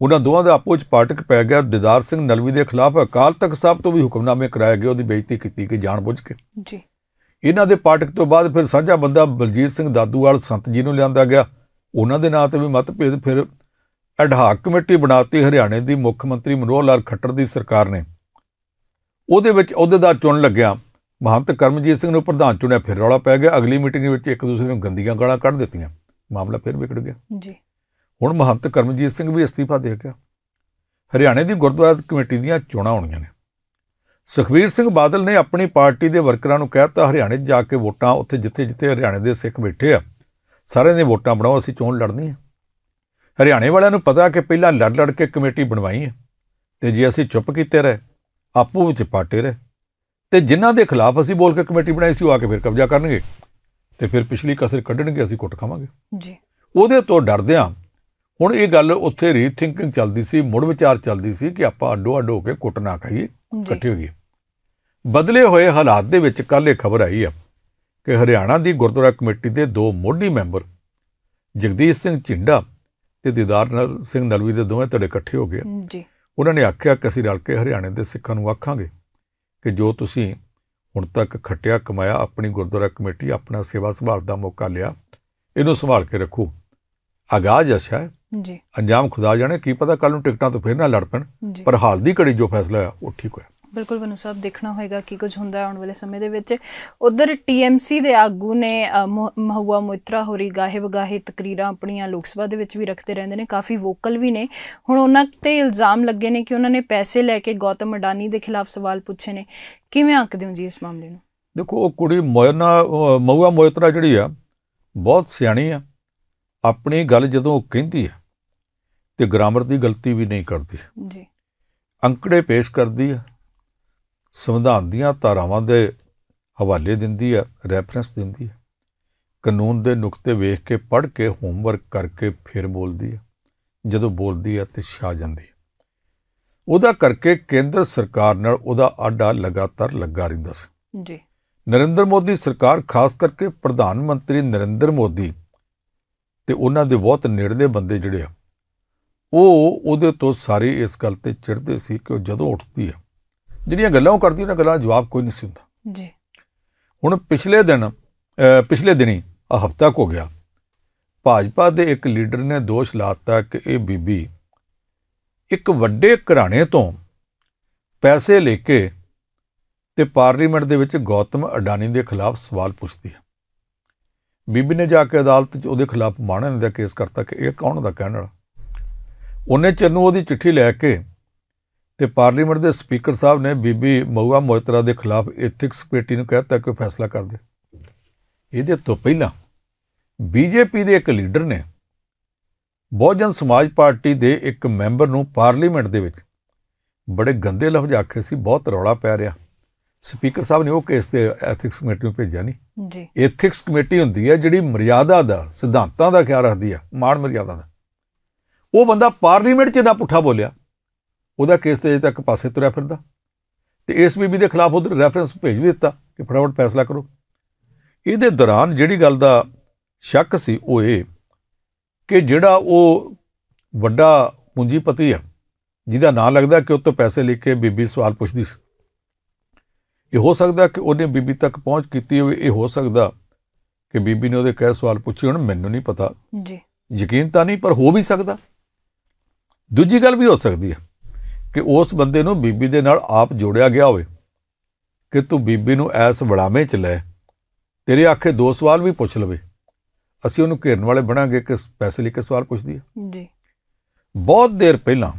ਉਹਨਾਂ ਦੋਵਾਂ ਦਾ ਆਪੋ ਵਿੱਚ ਪਾਟਕ ਪੈ ਗਿਆ ਦੀਦਾਰ ਸਿੰਘ ਨਲਵੀ ਦੇ ਖਿਲਾਫ ਅਕਾਲ ਤਖਤ ਸਾਹਿਬ ਤੋਂ ਵੀ ਹੁਕਮਨਾਮੇ ਕਰਾਏ ਗਏ ਉਹਦੀ ਬੇਇੱਜ਼ਤੀ ਕੀਤੀ ਕਿ ਜਾਣਬੁੱਝ ਕੇ ਜੀ ਇਹਨਾਂ ਦੇ ਪਾਟਕ ਤੋਂ ਬਾਅਦ ਫਿਰ ਸਾਂਝਾ ਬੰਦਾ ਬਲਜੀਤ ਸਿੰਘ ਦਾਦੂਵਾਲ ਸੰਤ ਜੀ ਨੂੰ ਲਿਆਂਦਾ ਗਿਆ ਉਹਨਾਂ ਦੇ ਨਾਂ ਤੇ ਵੀ ਮਤਭੇਦ ਫਿਰ ਅਡਹਾਕ ਕਮੇਟੀ ਬਣਾਤੀ ਹਰਿਆਣੇ ਦੀ ਮੁੱਖ ਮੰਤਰੀ ਮਨੋਹਰ ਲਾਲ ਖੱਟਰ ਦੀ ਸਰਕਾਰ ਨੇ ਉਹਦੇ ਵਿੱਚ ਅਹੁਦੇਦਾਰ ਚੁਣ ਲੱਗਿਆ ਮਹੰਤ ਕਰਮਜੀਤ ਸਿੰਘ ਨੂੰ ਪ੍ਰਧਾਨ ਚੁਣਿਆ ਫਿਰ ਰੌਲਾ ਪੈ ਗਿਆ ਅਗਲੀ ਮੀਟਿੰਗ ਵਿੱਚ ਇੱਕ ਦੂਸਰੇ ਨੂੰ ਗੰਦੀਆਂ ਗਾਲਾਂ ਕੱਢ ਦਿੱਤੀਆਂ ਮਾਮਲਾ ਫਿਰ ਵਿਗੜ ਗਿਆ ਜੀ ਹੁਣ ਮਹੰਤ ਕਰਮਜੀਤ ਸਿੰਘ ਵੀ ਅਸਤੀਫਾ ਦੇ ਗਿਆ ਹਰਿਆਣੇ ਦੀ ਗੁਰਦੁਆਰਾ ਕਮੇਟੀ ਦੀਆਂ ਚੋਣਾਂ ਹੋਣੀਆਂ ਨੇ ਸੁਖਵੀਰ ਸਿੰਘ ਬਾਦਲ ਨੇ ਆਪਣੀ ਪਾਰਟੀ ਦੇ ਵਰਕਰਾਂ ਨੂੰ ਕਹਿਤਾ ਹਰਿਆਣੇ ਜਾ ਕੇ ਵੋਟਾਂ ਉੱਥੇ ਜਿੱਥੇ-ਜਿੱਥੇ ਹਰਿਆਣੇ ਦੇ ਸਿੱਖ ਬੈਠੇ ਆ ਸਾਰਿਆਂ ਨੇ ਵੋਟਾਂ ਬਣਾਓ ਅਸੀਂ ਚੋਣ ਲੜਨੀ ਹੈ ਹਰਿਆਣੇ ਵਾਲਿਆਂ ਨੂੰ ਪਤਾ ਕਿ ਪਹਿਲਾਂ ਲੜ ਲੜ ਕੇ ਕਮੇਟੀ ਬਣਵਾਈ ਹੈ ਤੇ ਜੇ ਅਸੀਂ ਚੁੱਪ ਕੀਤੇ ਰਹੇ ਆਪੂ ਵਿੱਚ ਪਾਟੇ ਰਹੇ ਤੇ ਜਿਨ੍ਹਾਂ ਦੇ ਖਿਲਾਫ ਅਸੀਂ ਬੋਲ ਕੇ ਕਮੇਟੀ ਬਣਾਈ ਸੀ ਉਹ ਆ ਕੇ ਫਿਰ ਕਬਜ਼ਾ ਕਰਨਗੇ ਤੇ ਫਿਰ ਪਿਛਲੀ ਕਸਰ ਕੱਢਣਗੇ ਅਸੀਂ ਕੁੱਟ ਖਾਵਾਂਗੇ ਜੀ ਉਹਦੇ ਤੋਂ ਡਰਦੇ ਆ ਹੁਣ ਇਹ ਗੱਲ ਉੱਥੇ ਰੀਥਿੰਕਿੰਗ ਚੱਲਦੀ ਸੀ ਮੁੜ ਵਿਚਾਰ ਚੱਲਦੀ ਸੀ ਕਿ ਆਪਾਂ ਅੱਡੋ ਅੱਡੋ ਕੇ ਕੁੱਟ ਨਾ ਖਾਈਏ ਇਕੱਠੇ ਗਏ ਬਦਲੇ ਹੋਏ ਹਾਲਾਤ ਦੇ ਵਿੱਚ ਕੱਲ ਇਹ ਖਬਰ ਆਈ ਆ ਕਿ ਹਰਿਆਣਾ ਦੀ ਗੁਰਦੁਆਰਾ ਕਮੇਟੀ ਦੇ ਦੋ ਮੋਢੀ ਮੈਂਬਰ ਜਗਦੀਸ਼ ਸਿੰਘ ਝਿੰਡਾ ਤੇ ਦੀਦਾਰ ਸਿੰਘ ਨਲਵੀ ਦੇ ਦੋਵੇਂ ਤੜੇ ਇਕੱਠੇ ਹੋ ਗਏ ਜੀ ਉਹਨਾਂ ਨੇ ਆਖਿਆ ਕਿ ਅਸੀਂ ਰਲ ਕੇ ਹਰਿਆਣੇ ਦੇ ਸਿੱਖਾਂ ਨੂੰ ਆਖਾਂਗੇ ਕਿ ਜੋ ਤੁਸੀਂ ਹੁਣ ਤੱਕ ਖੱਟਿਆ ਕਮਾਇਆ ਆਪਣੀ ਗੁਰਦੁਆਰਾ ਕਮੇਟੀ ਆਪਣਾ ਸੇਵਾ ਸੰਭਾਲ ਦਾ ਮੌਕਾ ਲਿਆ ਇਹਨੂੰ ਸੰਭਾਲ ਕੇ ਰੱਖੋ ਆਗਾਜ਼ ਅੱਛਾ ਹੈ ਜੀ ਅੰਜਾਮ ਖੁਦਾ ਜਾਣੇ ਕੀ ਪਤਾ ਕੱਲ ਨੂੰ ਟਿਕਟਾਂ ਤੋਂ ਫੇਰ ਨਾ ਲੜ ਪੈਣ ਪਰ ਹਾਲ ਦੀ ਘੜੀ ਜੋ ਫੈਸਲਾ ਹੋਇਆ ਉਹ ਠੀਕ ਹੋਇਆ ਬਿਲਕੁਲ ਬਨੂ ਸਾਹਿਬ ਦੇਖਣਾ ਹੋਏਗਾ ਕੀ ਕੁਝ ਹੁੰਦਾ ਆਉਣ ਵਾਲੇ ਸਮੇਂ ਦੇ ਵਿੱਚ ਉਧਰ ਟੀਐਮਸੀ ਦੇ ਆਗੂ ਨੇ ਮਹੂਆ ਮੋਇਤਰਾ ਹੋਰੀ ਗਾਹੇ ਵਗਾਹੇ ਤਕਰੀਰਾਂ ਆਪਣੀਆਂ ਲੋਕ ਸਭਾ ਦੇ ਵਿੱਚ ਵੀ ਰੱਖਦੇ ਰਹਿੰਦੇ ਨੇ ਕਾਫੀ ਵੋਕਲ ਵੀ ਨੇ ਹੁਣ ਉਹਨਾਂ ਤੇ ਇਲਜ਼ਾਮ ਲੱਗੇ ਨੇ ਕਿ ਉਹਨਾਂ ਨੇ ਪੈਸੇ ਲੈ ਕੇ ਗੌਤਮ ਅਡਾਨੀ ਦੇ ਖਿਲਾਫ ਸਵਾਲ ਪੁੱਛੇ ਨੇ ਕਿਵੇਂ ਆਂਕਦੇ ਹੋ ਜੀ ਇਸ ਮਾਮਲੇ ਨੂੰ ਦੇਖੋ ਉਹ ਕੁੜੀ ਮੋਇਨਾ ਮਹੂਆ ਮੋਇਤਰਾ ਜਿਹੜੀ ਆ ਬਹੁਤ ਸਿਆਣੀ ਆ ਆਪਣੀ ਗੱਲ ਜਦੋਂ ਉਹ ਕਹਿੰਦੀ ਆ ਤੇ ਗ੍ਰਾਮਰ ਦੀ ਗਲਤੀ ਵੀ ਨਹੀਂ ਕਰਦੀ ਜੀ ਅੰਕੜੇ ਪੇਸ਼ ਕਰਦੀ ਆ ਸੰਵਿਧਾਨ ਦੀਆਂ ਧਾਰਾਵਾਂ ਦੇ ਹਵਾਲੇ ਦਿੰਦੀ ਹੈ ਰੈਫਰੈਂਸ ਦਿੰਦੀ ਹੈ ਕਾਨੂੰਨ ਦੇ ਨੁਕਤੇ ਵੇਖ ਕੇ ਪੜ੍ਹ ਕੇ ਹੋਮਵਰਕ ਕਰਕੇ ਫਿਰ ਬੋਲਦੀ ਹੈ ਜਦੋਂ ਬੋਲਦੀ ਹੈ ਤੇ ਛਾ ਜਾਂਦੀ ਹੈ ਉਹਦਾ ਕਰਕੇ ਕੇਂਦਰ ਸਰਕਾਰ ਨਾਲ ਉਹਦਾ ਆਡਾ ਲਗਾਤਾਰ ਲੱਗਾ ਰਹਿੰਦਾ ਸੀ ਜੀ ਨਰਿੰਦਰ ਮੋਦੀ ਸਰਕਾਰ ਖਾਸ ਕਰਕੇ ਪ੍ਰਧਾਨ ਮੰਤਰੀ ਨਰਿੰਦਰ ਮੋਦੀ ਤੇ ਉਹਨਾਂ ਦੇ ਬਹੁਤ ਨੇੜਲੇ ਬੰਦੇ ਜਿਹੜੇ ਆ ਉਹ ਉਹਦੇ ਤੋਂ ਸਾਰੇ ਇਸ ਗੱਲ ਤੇ ਚਿੜਦੇ ਸੀ ਕਿ ਉਹ ਜਦੋਂ ਉੱਠਦੀ ਆ ਜਿਹੜੀਆਂ ਗੱਲਾਂ ਉਹ ਕਰਦੀ ਉਹਨਾਂ ਗੱਲਾਂ ਜਵਾਬ ਕੋਈ ਨਹੀਂ ਸੀ ਹੁੰਦਾ ਜੀ ਹੁਣ ਪਿਛਲੇ ਦਿਨ ਪਿਛਲੇ ਦਿਨੀ ਆ ਹਫਤਾ ਕੋ ਗਿਆ ਭਾਜਪਾ ਦੇ ਇੱਕ ਲੀਡਰ ਨੇ ਦੋਸ਼ ਲਾਤਾ ਕਿ ਇਹ ਬੀਬੀ ਇੱਕ ਵੱਡੇ ਘਰਾਣੇ ਤੋਂ ਪੈਸੇ ਲੈ ਕੇ ਤੇ ਪਾਰਲੀਮੈਂਟ ਦੇ ਵਿੱਚ ਗੌਤਮ ਅਡਾਨੀ ਦੇ ਖਿਲਾਫ ਸਵਾਲ ਪੁੱਛਦੀ ਹੈ ਬੀਬੀ ਨੇ ਜਾ ਕੇ ਅਦਾਲਤ 'ਚ ਉਹਦੇ ਖਿਲਾਫ ਮਾਣਨ ਦਾ ਕੇਸ ਕਰਤਾ ਕਿ ਇਹ ਕੌਣ ਦਾ ਕਹਿਣ ਵਾਲਾ ਉਹਨੇ ਚੰਨੂ ਉਹਦੀ ਚਿੱਠੀ ਲੈ ਕੇ ਤੇ ਪਾਰਲੀਮੈਂਟ ਦੇ ਸਪੀਕਰ ਸਾਹਿਬ ਨੇ ਬੀਬੀ ਮਊਆ ਮੋਇਤਰਾ ਦੇ ਖਿਲਾਫ ਐਥਿਕਸ ਕਮੇਟੀ ਨੂੰ ਕਹਿਤਾ ਕਿ ਫੈਸਲਾ ਕਰ ਦੇ ਇਹਦੇ ਤੋਂ ਪਹਿਲਾਂ ਬੀਜੇਪੀ ਦੇ ਇੱਕ ਲੀਡਰ ਨੇ ਬਹੁਜਨ ਸਮਾਜ ਪਾਰਟੀ ਦੇ ਇੱਕ ਮੈਂਬਰ ਨੂੰ ਪਾਰਲੀਮੈਂਟ ਦੇ ਵਿੱਚ ਬੜੇ ਗੰਦੇ ਲਫ਼ਜ਼ ਆਖੇ ਸੀ ਬਹੁਤ ਰੌਲਾ ਪੈ ਰਿਹਾ ਸਪੀਕਰ ਸਾਹਿਬ ਨੇ ਉਹ ਕੇਸ ਤੇ ਐਥਿਕਸ ਕਮੇਟੀ ਨੂੰ ਭੇਜਿਆ ਨਹੀਂ ਜੀ ਐਥਿਕਸ ਕਮੇਟੀ ਹੁੰਦੀ ਹੈ ਜਿਹੜੀ ਮਰਿਆਦਾ ਦਾ ਸਿਧਾਂਤਾਂ ਦਾ ਖਿਆਲ ਰੱਖਦੀ ਆ ਮਾਣ ਮਰਿਆਦਾ ਦਾ ਉਹ ਬੰਦਾ ਪਾਰਲੀਮੈਂਟ 'ਚ ਨਾ ਪੁੱਠਾ ਬੋਲਿਆ ਉਹਦਾ ਕੇਸ ਤੇ ਅਜੇ ਤੱਕ ਪਾਸੇ ਤੁਰਿਆ ਫਿਰਦਾ ਤੇ ਇਸ ਬੀਬੀ ਦੇ ਖਿਲਾਫ ਉਧਰ ਰੈਫਰੈਂਸ ਭੇਜ ਵੀ ਦਿੱਤਾ ਕਿ ਫਟਾਫਟ ਫੈਸਲਾ ਕਰੋ ਇਹਦੇ ਦੌਰਾਨ ਜਿਹੜੀ ਗੱਲ ਦਾ ਸ਼ੱਕ ਸੀ ਉਹ ਇਹ ਕਿ ਜਿਹੜਾ ਉਹ ਵੱਡਾ ਪੂੰਜੀਪਤੀ ਆ ਜਿਹਦਾ ਨਾਂ ਲੱਗਦਾ ਕਿ ਉਹ ਤੋਂ ਪੈਸੇ ਲੈ ਕੇ ਬੀਬੀ ਸਵਾਲ ਪੁੱਛਦੀ ਸੀ ਇਹ ਹੋ ਸਕਦਾ ਕਿ ਉਹਨੇ ਬੀਬੀ ਤੱਕ ਪਹੁੰਚ ਕੀਤੀ ਹੋਵੇ ਇਹ ਹੋ ਸਕਦਾ ਕਿ ਬੀਬੀ ਨੇ ਉਹਦੇ ਕਹਿ ਸਵਾਲ ਪੁੱਛੇ ਹੁਣ ਮੈਨੂੰ ਨਹੀਂ ਪਤਾ ਜੀ ਯਕੀਨ ਤਾਂ ਨਹੀਂ ਪਰ ਹੋ ਵੀ ਸਕਦਾ ਦੂਜੀ ਗੱਲ ਵੀ ਹੋ ਸਕਦੀ ਹੈ ਕਿ ਉਸ ਬੰਦੇ ਨੂੰ ਬੀਬੀ ਦੇ ਨਾਲ ਆਪ ਜੋੜਿਆ ਗਿਆ ਹੋਵੇ ਕਿ ਤੂੰ ਬੀਬੀ ਨੂੰ ਐਸ ਬੜਾਵੇਂ ਚ ਲੈ ਤੇਰੇ ਆਖੇ ਦੋ ਸਵਾਲ ਵੀ ਪੁੱਛ ਲਵੇ ਅਸੀਂ ਉਹਨੂੰ ਘੇਰਨ ਵਾਲੇ ਬਣਾਂਗੇ ਕਿ ਪੈਸੇ ਲਈ ਕਿ ਸਵਾਲ ਪੁੱਛਦੀ ਹੈ ਜੀ ਬਹੁਤ ਦੇਰ ਪਹਿਲਾਂ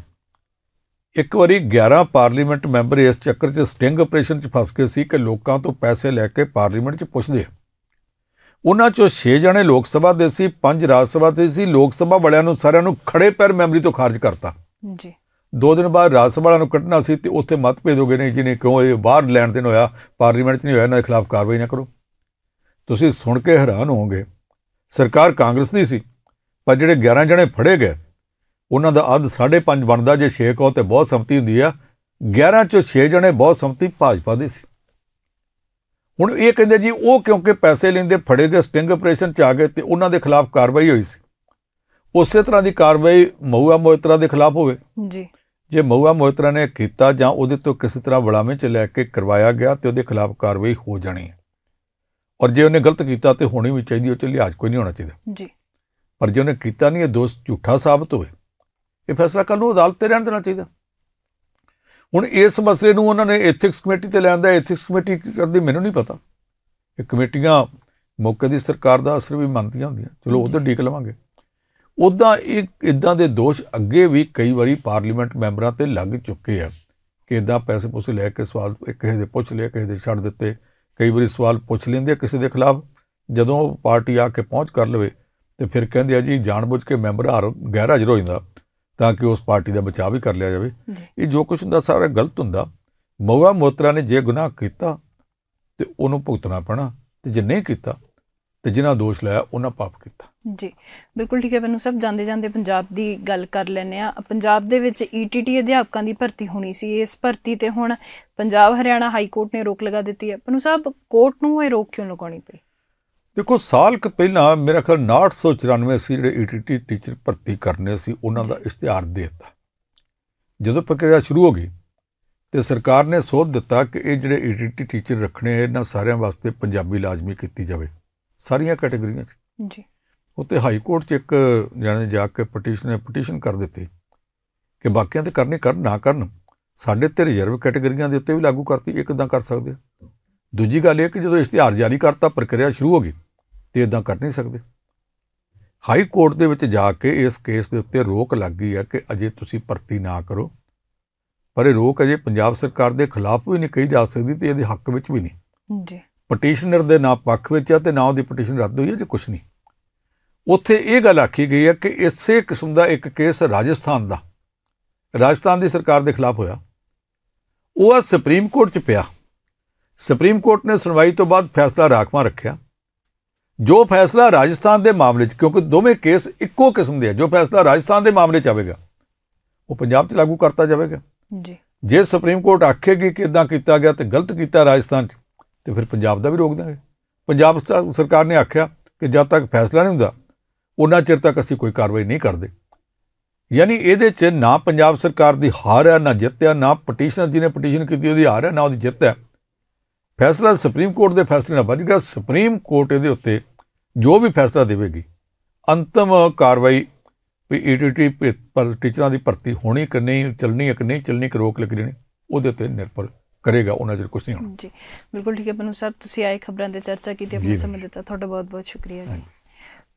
ਇੱਕ ਵਾਰੀ 11 ਪਾਰਲੀਮੈਂਟ ਮੈਂਬਰ ਇਸ ਚੱਕਰ 'ਚ ਸਟਿੰਗ ਆਪਰੇਸ਼ਨ 'ਚ ਫਸ ਗਏ ਸੀ ਕਿ ਲੋਕਾਂ ਤੋਂ ਪੈਸੇ ਲੈ ਕੇ ਪਾਰਲੀਮੈਂਟ 'ਚ ਪੁੱਛਦੇ ਆ ਉਹਨਾਂ 'ਚੋਂ 6 ਜਣੇ ਲੋਕ ਸਭਾ ਦੇ ਸੀ 5 ਰਾਜ ਸਭਾ ਦੇ ਸੀ ਲੋਕ ਸਭਾ ਵਾਲਿਆਂ ਨੂੰ ਸਾਰਿਆਂ ਨੂੰ ਖੜੇ ਪੈਰ ਮੈਮਰੀ ਤੋਂ ਖਾਰਜ ਕਰਤਾ ਜੀ ਦੋ ਦਿਨ ਬਾਅਦ ਰਾਜ ਸਭਾ ਵਾਲਿਆਂ ਨੂੰ ਕੱਟਣਾ ਸੀ ਤੇ ਉੱਥੇ ਮਤ ਭੇਜੋਗੇ ਨਹੀਂ ਜਿਹਨੇ ਕਿਉਂ ਇਹ ਬਾਹਰ ਲੈਣ ਦੇਣ ਹੋਇਆ ਪਾਰਲੀਮੈਂਟ 'ਚ ਨਹੀਂ ਹੋਇਆ ਇਹਨਾਂ ਦੇ ਖਿਲਾਫ ਕਾਰਵਾਈ ਨਾ ਕਰੋ ਤੁਸੀਂ ਸੁਣ ਕੇ ਹੈਰਾਨ ਹੋਵੋਗੇ ਸਰਕਾਰ ਕਾਂਗਰਸ ਦੀ ਸੀ ਪਰ ਜਿਹੜੇ 11 ਜਣੇ ਫੜੇ ਗਏ ਉਹਨਾਂ ਦਾ ਅੱਧ 5.5 ਬਣਦਾ ਜੇ 6 ਕੋ ਤੇ ਬਹੁਤ ਸੰਮਤੀ ਹੁੰਦੀ ਆ 11 ਚੋਂ 6 ਜਣੇ ਬਹੁਤ ਸੰਮਤੀ ਭਾਜਪਾ ਦੇ ਸੀ ਹੁਣ ਇਹ ਕਹਿੰਦੇ ਜੀ ਉਹ ਕਿਉਂਕਿ ਪੈਸੇ ਲੈਂਦੇ ਫੜੇ ਗਏ ਸਟਿੰਗ ਆਪਰੇਸ਼ਨ ਚ ਆ ਗਏ ਤੇ ਉਹਨਾਂ ਦੇ ਖਿਲਾਫ ਕਾਰਵਾਈ ਹੋਈ ਸੀ ਉਸੇ ਤਰ੍ਹਾਂ ਦੀ ਕਾਰਵਾਈ ਮਹੂਆ ਮੋਇਤਰਾ ਦੇ ਖਿਲਾਫ ਹੋਵੇ ਜੀ ਜੇ ਮਊਆ ਮੋਇਤਰਾ ਨੇ ਕੀਤਾ ਜਾਂ ਉਹਦੇ ਤੋਂ ਕਿਸੇ ਤਰ੍ਹਾਂ ਬੁਲਾਵੇਂ ਚ ਲੈ ਕੇ ਕਰਵਾਇਆ ਗਿਆ ਤੇ ਉਹਦੇ ਖਿਲਾਫ ਕਾਰਵਾਈ ਹੋ ਜਾਣੀ ਹੈ ਔਰ ਜੇ ਉਹਨੇ ਗਲਤ ਕੀਤਾ ਤੇ ਹੋਣੀ ਵੀ ਚਾਹੀਦੀ ਉਹ ਚ ਲਿਹਾਜ਼ ਕੋਈ ਨਹੀਂ ਹੋਣਾ ਚਾਹੀਦਾ ਜੀ ਪਰ ਜੇ ਉਹਨੇ ਕੀਤਾ ਨਹੀਂ ਇਹ ਦੋਸ਼ ਝੂਠਾ ਸਾਬਤ ਹੋਵੇ ਇਹ ਫੈਸਲਾ ਕੱਲ ਨੂੰ ਅਦਾਲਤ ਤੇ ਰਹਿਣ ਦੇਣਾ ਚਾਹੀਦਾ ਹੁਣ ਇਸ ਮਸਲੇ ਨੂੰ ਉਹਨਾਂ ਨੇ ਐਥਿਕਸ ਕਮੇਟੀ ਤੇ ਲਿਆਂਦਾ ਐਥਿਕਸ ਕਮੇਟੀ ਕੀ ਕਰਦੀ ਮੈਨੂੰ ਨਹੀਂ ਪਤਾ ਇਹ ਕਮੇਟੀਆਂ ਮੌਕੇ ਦੀ ਸਰਕਾਰ ਦਾ ਅਸਰ ਵੀ ਮੰਨਦੀਆਂ ਹੁੰਦੀਆਂ ਚਲੋ ਉਧਰ ਡੀਕ ਲਵਾਂਗੇ ਉਦਾਂ ਇੱਕ ਇਦਾਂ ਦੇ ਦੋਸ਼ ਅੱਗੇ ਵੀ ਕਈ ਵਾਰੀ ਪਾਰਲੀਮੈਂਟ ਮੈਂਬਰਾਂ ਤੇ ਲੱਗ ਚੁੱਕੇ ਆ ਕਿ ਇਦਾਂ ਪੈਸੇ ਪੁੱਛ ਲੈ ਕੇ ਸਵਾਲ ਕਿਸੇ ਦੇ ਪੁੱਛ ਲਿਆ ਕਿਸੇ ਦੇ ਛੱਡ ਦਿੱਤੇ ਕਈ ਵਾਰੀ ਸਵਾਲ ਪੁੱਛ ਲੈਂਦੇ ਕਿਸੇ ਦੇ ਖਿਲਾਫ ਜਦੋਂ ਪਾਰਟੀ ਆ ਕੇ ਪਹੁੰਚ ਕਰ ਲਵੇ ਤੇ ਫਿਰ ਕਹਿੰਦੇ ਆ ਜੀ ਜਾਣਬੁੱਝ ਕੇ ਮੈਂਬਰ ਆ ਗਹਿਰਾ ਜਰ ਹੋ ਜਾਂਦਾ ਤਾਂ ਕਿ ਉਸ ਪਾਰਟੀ ਦਾ ਬਚਾਅ ਵੀ ਕਰ ਲਿਆ ਜਾਵੇ ਇਹ ਜੋ ਕੁਝ ਹੁੰਦਾ ਸਾਰਾ ਗਲਤ ਹੁੰਦਾ ਮੌਗਾ ਮੋਤਰਾ ਨੇ ਜੇ ਗੁਨਾਹ ਕੀਤਾ ਤੇ ਉਹਨੂੰ ਭੁਗਤਣਾ ਪੈਣਾ ਤੇ ਜੇ ਨਹੀਂ ਕੀਤਾ ਤੇ ਜਿਨ੍ਹਾਂ ਦੋਸ਼ ਲਾਇਆ ਉਹਨਾਂ ਪਾਪ ਕੀਤਾ ਜੀ ਬਿਲਕੁਲ ਠੀਕ ਹੈ ਮੈਨੂੰ ਸਭ ਜਾਂਦੇ ਜਾਂਦੇ ਪੰਜਾਬ ਦੀ ਗੱਲ ਕਰ ਲੈਨੇ ਆ ਪੰਜਾਬ ਦੇ ਵਿੱਚ ਈਟੀਟੀ e ਅਧਿਆਪਕਾਂ ਦੀ ਭਰਤੀ ਹੋਣੀ ਸੀ ਇਸ ਭਰਤੀ ਤੇ ਹੁਣ ਪੰਜਾਬ ਹਰਿਆਣਾ ਹਾਈ ਕੋਰਟ ਨੇ ਰੋਕ ਲਗਾ ਦਿੱਤੀ ਹੈ ਮੈਨੂੰ ਸਾਹਿਬ ਕੋਰਟ ਨੂੰ ਇਹ ਰੋਕ ਕਿਉਂ ਲਗਾਉਣੀ ਪਈ ਦੇਖੋ ਸਾਲ ਕ ਪਹਿਲਾਂ ਮੇਰਾ ਖਿਆਲ 994 ਸੀ ਜਿਹੜੇ ਈਟੀਟੀ e ਟੀਚਰ ਭਰਤੀ ਕਰਨੇ ਸੀ ਉਹਨਾਂ ਦਾ ਇਸ਼ਤਿਹਾਰ ਦੇ ਦਿੱਤਾ ਜਦੋਂ ਪ੍ਰਕਿਰਿਆ ਸ਼ੁਰੂ ਹੋ ਗਈ ਤੇ ਸਰਕਾਰ ਨੇ ਸੋਧ ਦਿੱਤਾ ਕਿ ਇਹ ਜਿਹੜੇ ਈਟੀਟੀ e ਟੀਚਰ ਰੱਖਣੇ ਇਹਨਾਂ ਸਾਰਿਆਂ ਵਾਸਤੇ ਪੰਜਾਬੀ ਲਾਜ਼ਮੀ ਕੀਤੀ ਜਾਵੇ ਸਾਰੀਆਂ ਕੈਟਾਗਰੀਆਂ 'ਚ ਜੀ ਉੱਤੇ ਹਾਈ ਕੋਰਟ 'ਚ ਇੱਕ ਜਾਣੇ ਜਾ ਕੇ ਪਟੀਸ਼ਨ ਪਟੀਸ਼ਨ ਕਰ ਦਿੱਤੀ ਕਿ ਬਾਕੀਆਂ ਤੇ ਕਰਨੇ ਕਰਨ ਨਾ ਕਰਨ ਸਾਡੇ ਤੇ ਰਿਜ਼ਰਵ ਕੈਟਾਗਰੀਆਂ ਦੇ ਉੱਤੇ ਵੀ ਲਾਗੂ ਕਰਤੀ ਇੱਕਦਾਂ ਕਰ ਸਕਦੇ ਦੂਜੀ ਗੱਲ ਇਹ ਕਿ ਜਦੋਂ ਇਸ਼ਤਿਹਾਰ ਜਾਰੀ ਕਰਤਾ ਪ੍ਰਕਿਰਿਆ ਸ਼ੁਰੂ ਹੋ ਗਈ ਤੇ ਇਦਾਂ ਕਰ ਨਹੀਂ ਸਕਦੇ ਹਾਈ ਕੋਰਟ ਦੇ ਵਿੱਚ ਜਾ ਕੇ ਇਸ ਕੇਸ ਦੇ ਉੱਤੇ ਰੋਕ ਲੱਗ ਗਈ ਹੈ ਕਿ ਅਜੇ ਤੁਸੀਂ ਭਰਤੀ ਨਾ ਕਰੋ ਪਰ ਇਹ ਰੋਕ ਅਜੇ ਪੰਜਾਬ ਸਰਕਾਰ ਦੇ ਖਿਲਾਫ ਵੀ ਨਹੀਂ ਕਹੀ ਜਾ ਸਕਦੀ ਤੇ ਇਹਦੇ ਹੱਕ ਵਿੱਚ ਵੀ ਨਹੀਂ ਜੀ ਪਟੀਸ਼ਨਰ ਦੇ ਨਾਂ ਪੱਖ ਵਿੱਚ ਆ ਤੇ ਨਾ ਉਹਦੀ ਪਟੀਸ਼ਨ ਰੱਦ ਹੋਈ ਹੈ ਜੇ ਕੁਝ ਨਹੀਂ ਉੱਥੇ ਇਹ ਗੱਲ ਆਖੀ ਗਈ ਹੈ ਕਿ ਇਸੇ ਕਿਸਮ ਦਾ ਇੱਕ ਕੇਸ ਰਾਜਸਥਾਨ ਦਾ ਰਾਜਸਥਾਨ ਦੀ ਸਰਕਾਰ ਦੇ ਖਿਲਾਫ ਹੋਇਆ ਉਹ ਆ ਸੁਪਰੀਮ ਕੋਰਟ 'ਚ ਪਿਆ ਸੁਪਰੀਮ ਕੋਰਟ ਨੇ ਸੁਣਵਾਈ ਤੋਂ ਬਾਅਦ ਫੈਸਲਾ ਰਾਖਵਾਂ ਰੱਖਿਆ ਜੋ ਫੈਸਲਾ ਰਾਜਸਥਾਨ ਦੇ ਮਾਮਲੇ 'ਚ ਕਿਉਂਕਿ ਦੋਵੇਂ ਕੇਸ ਇੱਕੋ ਕਿਸਮ ਦੇ ਆ ਜੋ ਫੈਸਲਾ ਰਾਜਸਥਾਨ ਦੇ ਮਾਮਲੇ 'ਚ ਆਵੇਗਾ ਉਹ ਪੰਜਾਬ 'ਚ ਲਾਗੂ ਕਰਤਾ ਜਾਵੇਗਾ ਜੀ ਜੇ ਸੁਪਰੀਮ ਕੋਰਟ ਆਖੇਗੀ ਕਿ ਇਦਾਂ ਕੀਤਾ ਗਿਆ ਤੇ ਗਲਤ ਕੀਤਾ ਰਾਜਸਥਾਨ 'ਚ ਤੇ ਫਿਰ ਪੰਜਾਬ ਦਾ ਵੀ ਰੋਕ ਦਾਂਗੇ ਪੰਜਾਬ ਸਰਕਾਰ ਨੇ ਆਖਿਆ ਕਿ ਜਦ ਤੱਕ ਫੈਸਲਾ ਨਹੀਂ ਹੁੰਦਾ ਉਹਨਾਂ ਚਿਰ ਤੱਕ ਅਸੀਂ ਕੋਈ ਕਾਰਵਾਈ ਨਹੀਂ ਕਰਦੇ ਯਾਨੀ ਇਹਦੇ 'ਚ ਨਾ ਪੰਜਾਬ ਸਰਕਾਰ ਦੀ ਹਾਰ ਹੈ ਨਾ ਜਿੱਤ ਹੈ ਨਾ ਪਟੀਸ਼ਨਰ ਜੀ ਨੇ ਪਟੀਸ਼ਨ ਕੀਤੀ ਉਹਦੀ ਹਾਰ ਹੈ ਨਾ ਉਹਦੀ ਜਿੱਤ ਹੈ ਫੈਸਲਾ ਸੁਪਰੀਮ ਕੋਰਟ ਦੇ ਫੈਸਲੇ ਨਾਲ ਵੱਜ ਸੁਪਰੀਮ ਕੋਰਟ ਇਹਦੇ ਉੱਤੇ ਜੋ ਵੀ ਫੈਸਲਾ ਦੇਵੇਗੀ ਅੰਤਮ ਕਾਰਵਾਈ ਵੀ ਈਟੀਟੀ e ਪਰ ਟੀਚਰਾਂ ਦੀ ਭਰਤੀ ਹੋਣੀ ਕਿ ਨਹੀਂ ਚੱਲਣੀ ਕਿ ਨਹੀਂ ਚੱਲਣੀ ਕਿ ਰੋਕ ਲੱਗਣੀ ਉਹਦੇ ਤੇ ਨਿਰਭਰ ਕਰੇਗਾ ਉਹਨਾਂ ਦੇ ਕੁਝ ਨਹੀਂ ਹੋਣਾ ਜੀ ਬਿਲਕੁਲ ਠੀਕ ਹੈ ਬਨੂ ਸਾਹਿਬ ਤੁਸੀਂ ਆਏ ਖਬਰਾਂ ਤੇ ਚਰਚਾ ਕੀਤੀ ਆਪਣਾ ਸਮਾਂ ਦਿੱਤਾ ਤੁਹਾਡਾ ਬਹੁਤ-ਬਹੁਤ ਸ਼ੁਕਰੀਆ ਜੀ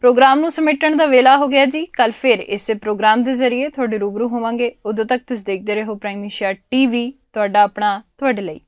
ਪ੍ਰੋਗਰਾਮ ਨੂੰ ਸਮੇਟਣ ਦਾ ਵੇਲਾ ਹੋ ਗਿਆ ਜੀ ਕੱਲ ਫਿਰ ਇਸੇ ਪ੍ਰੋਗਰਾਮ ਦੇ ਜ਼ਰੀਏ ਤੁਹਾਡੇ ਰੂਬਰੂ ਹੋਵਾਂਗੇ ਉਦੋਂ ਤੱਕ ਤੁਸੀਂ ਦੇਖਦੇ ਰਹੋ ਪ੍ਰਾਈਮ ਏਸ਼ੀਆ ਟੀਵੀ ਤੁਹਾਡਾ ਆਪਣਾ ਤੁਹਾਡੇ ਲਈ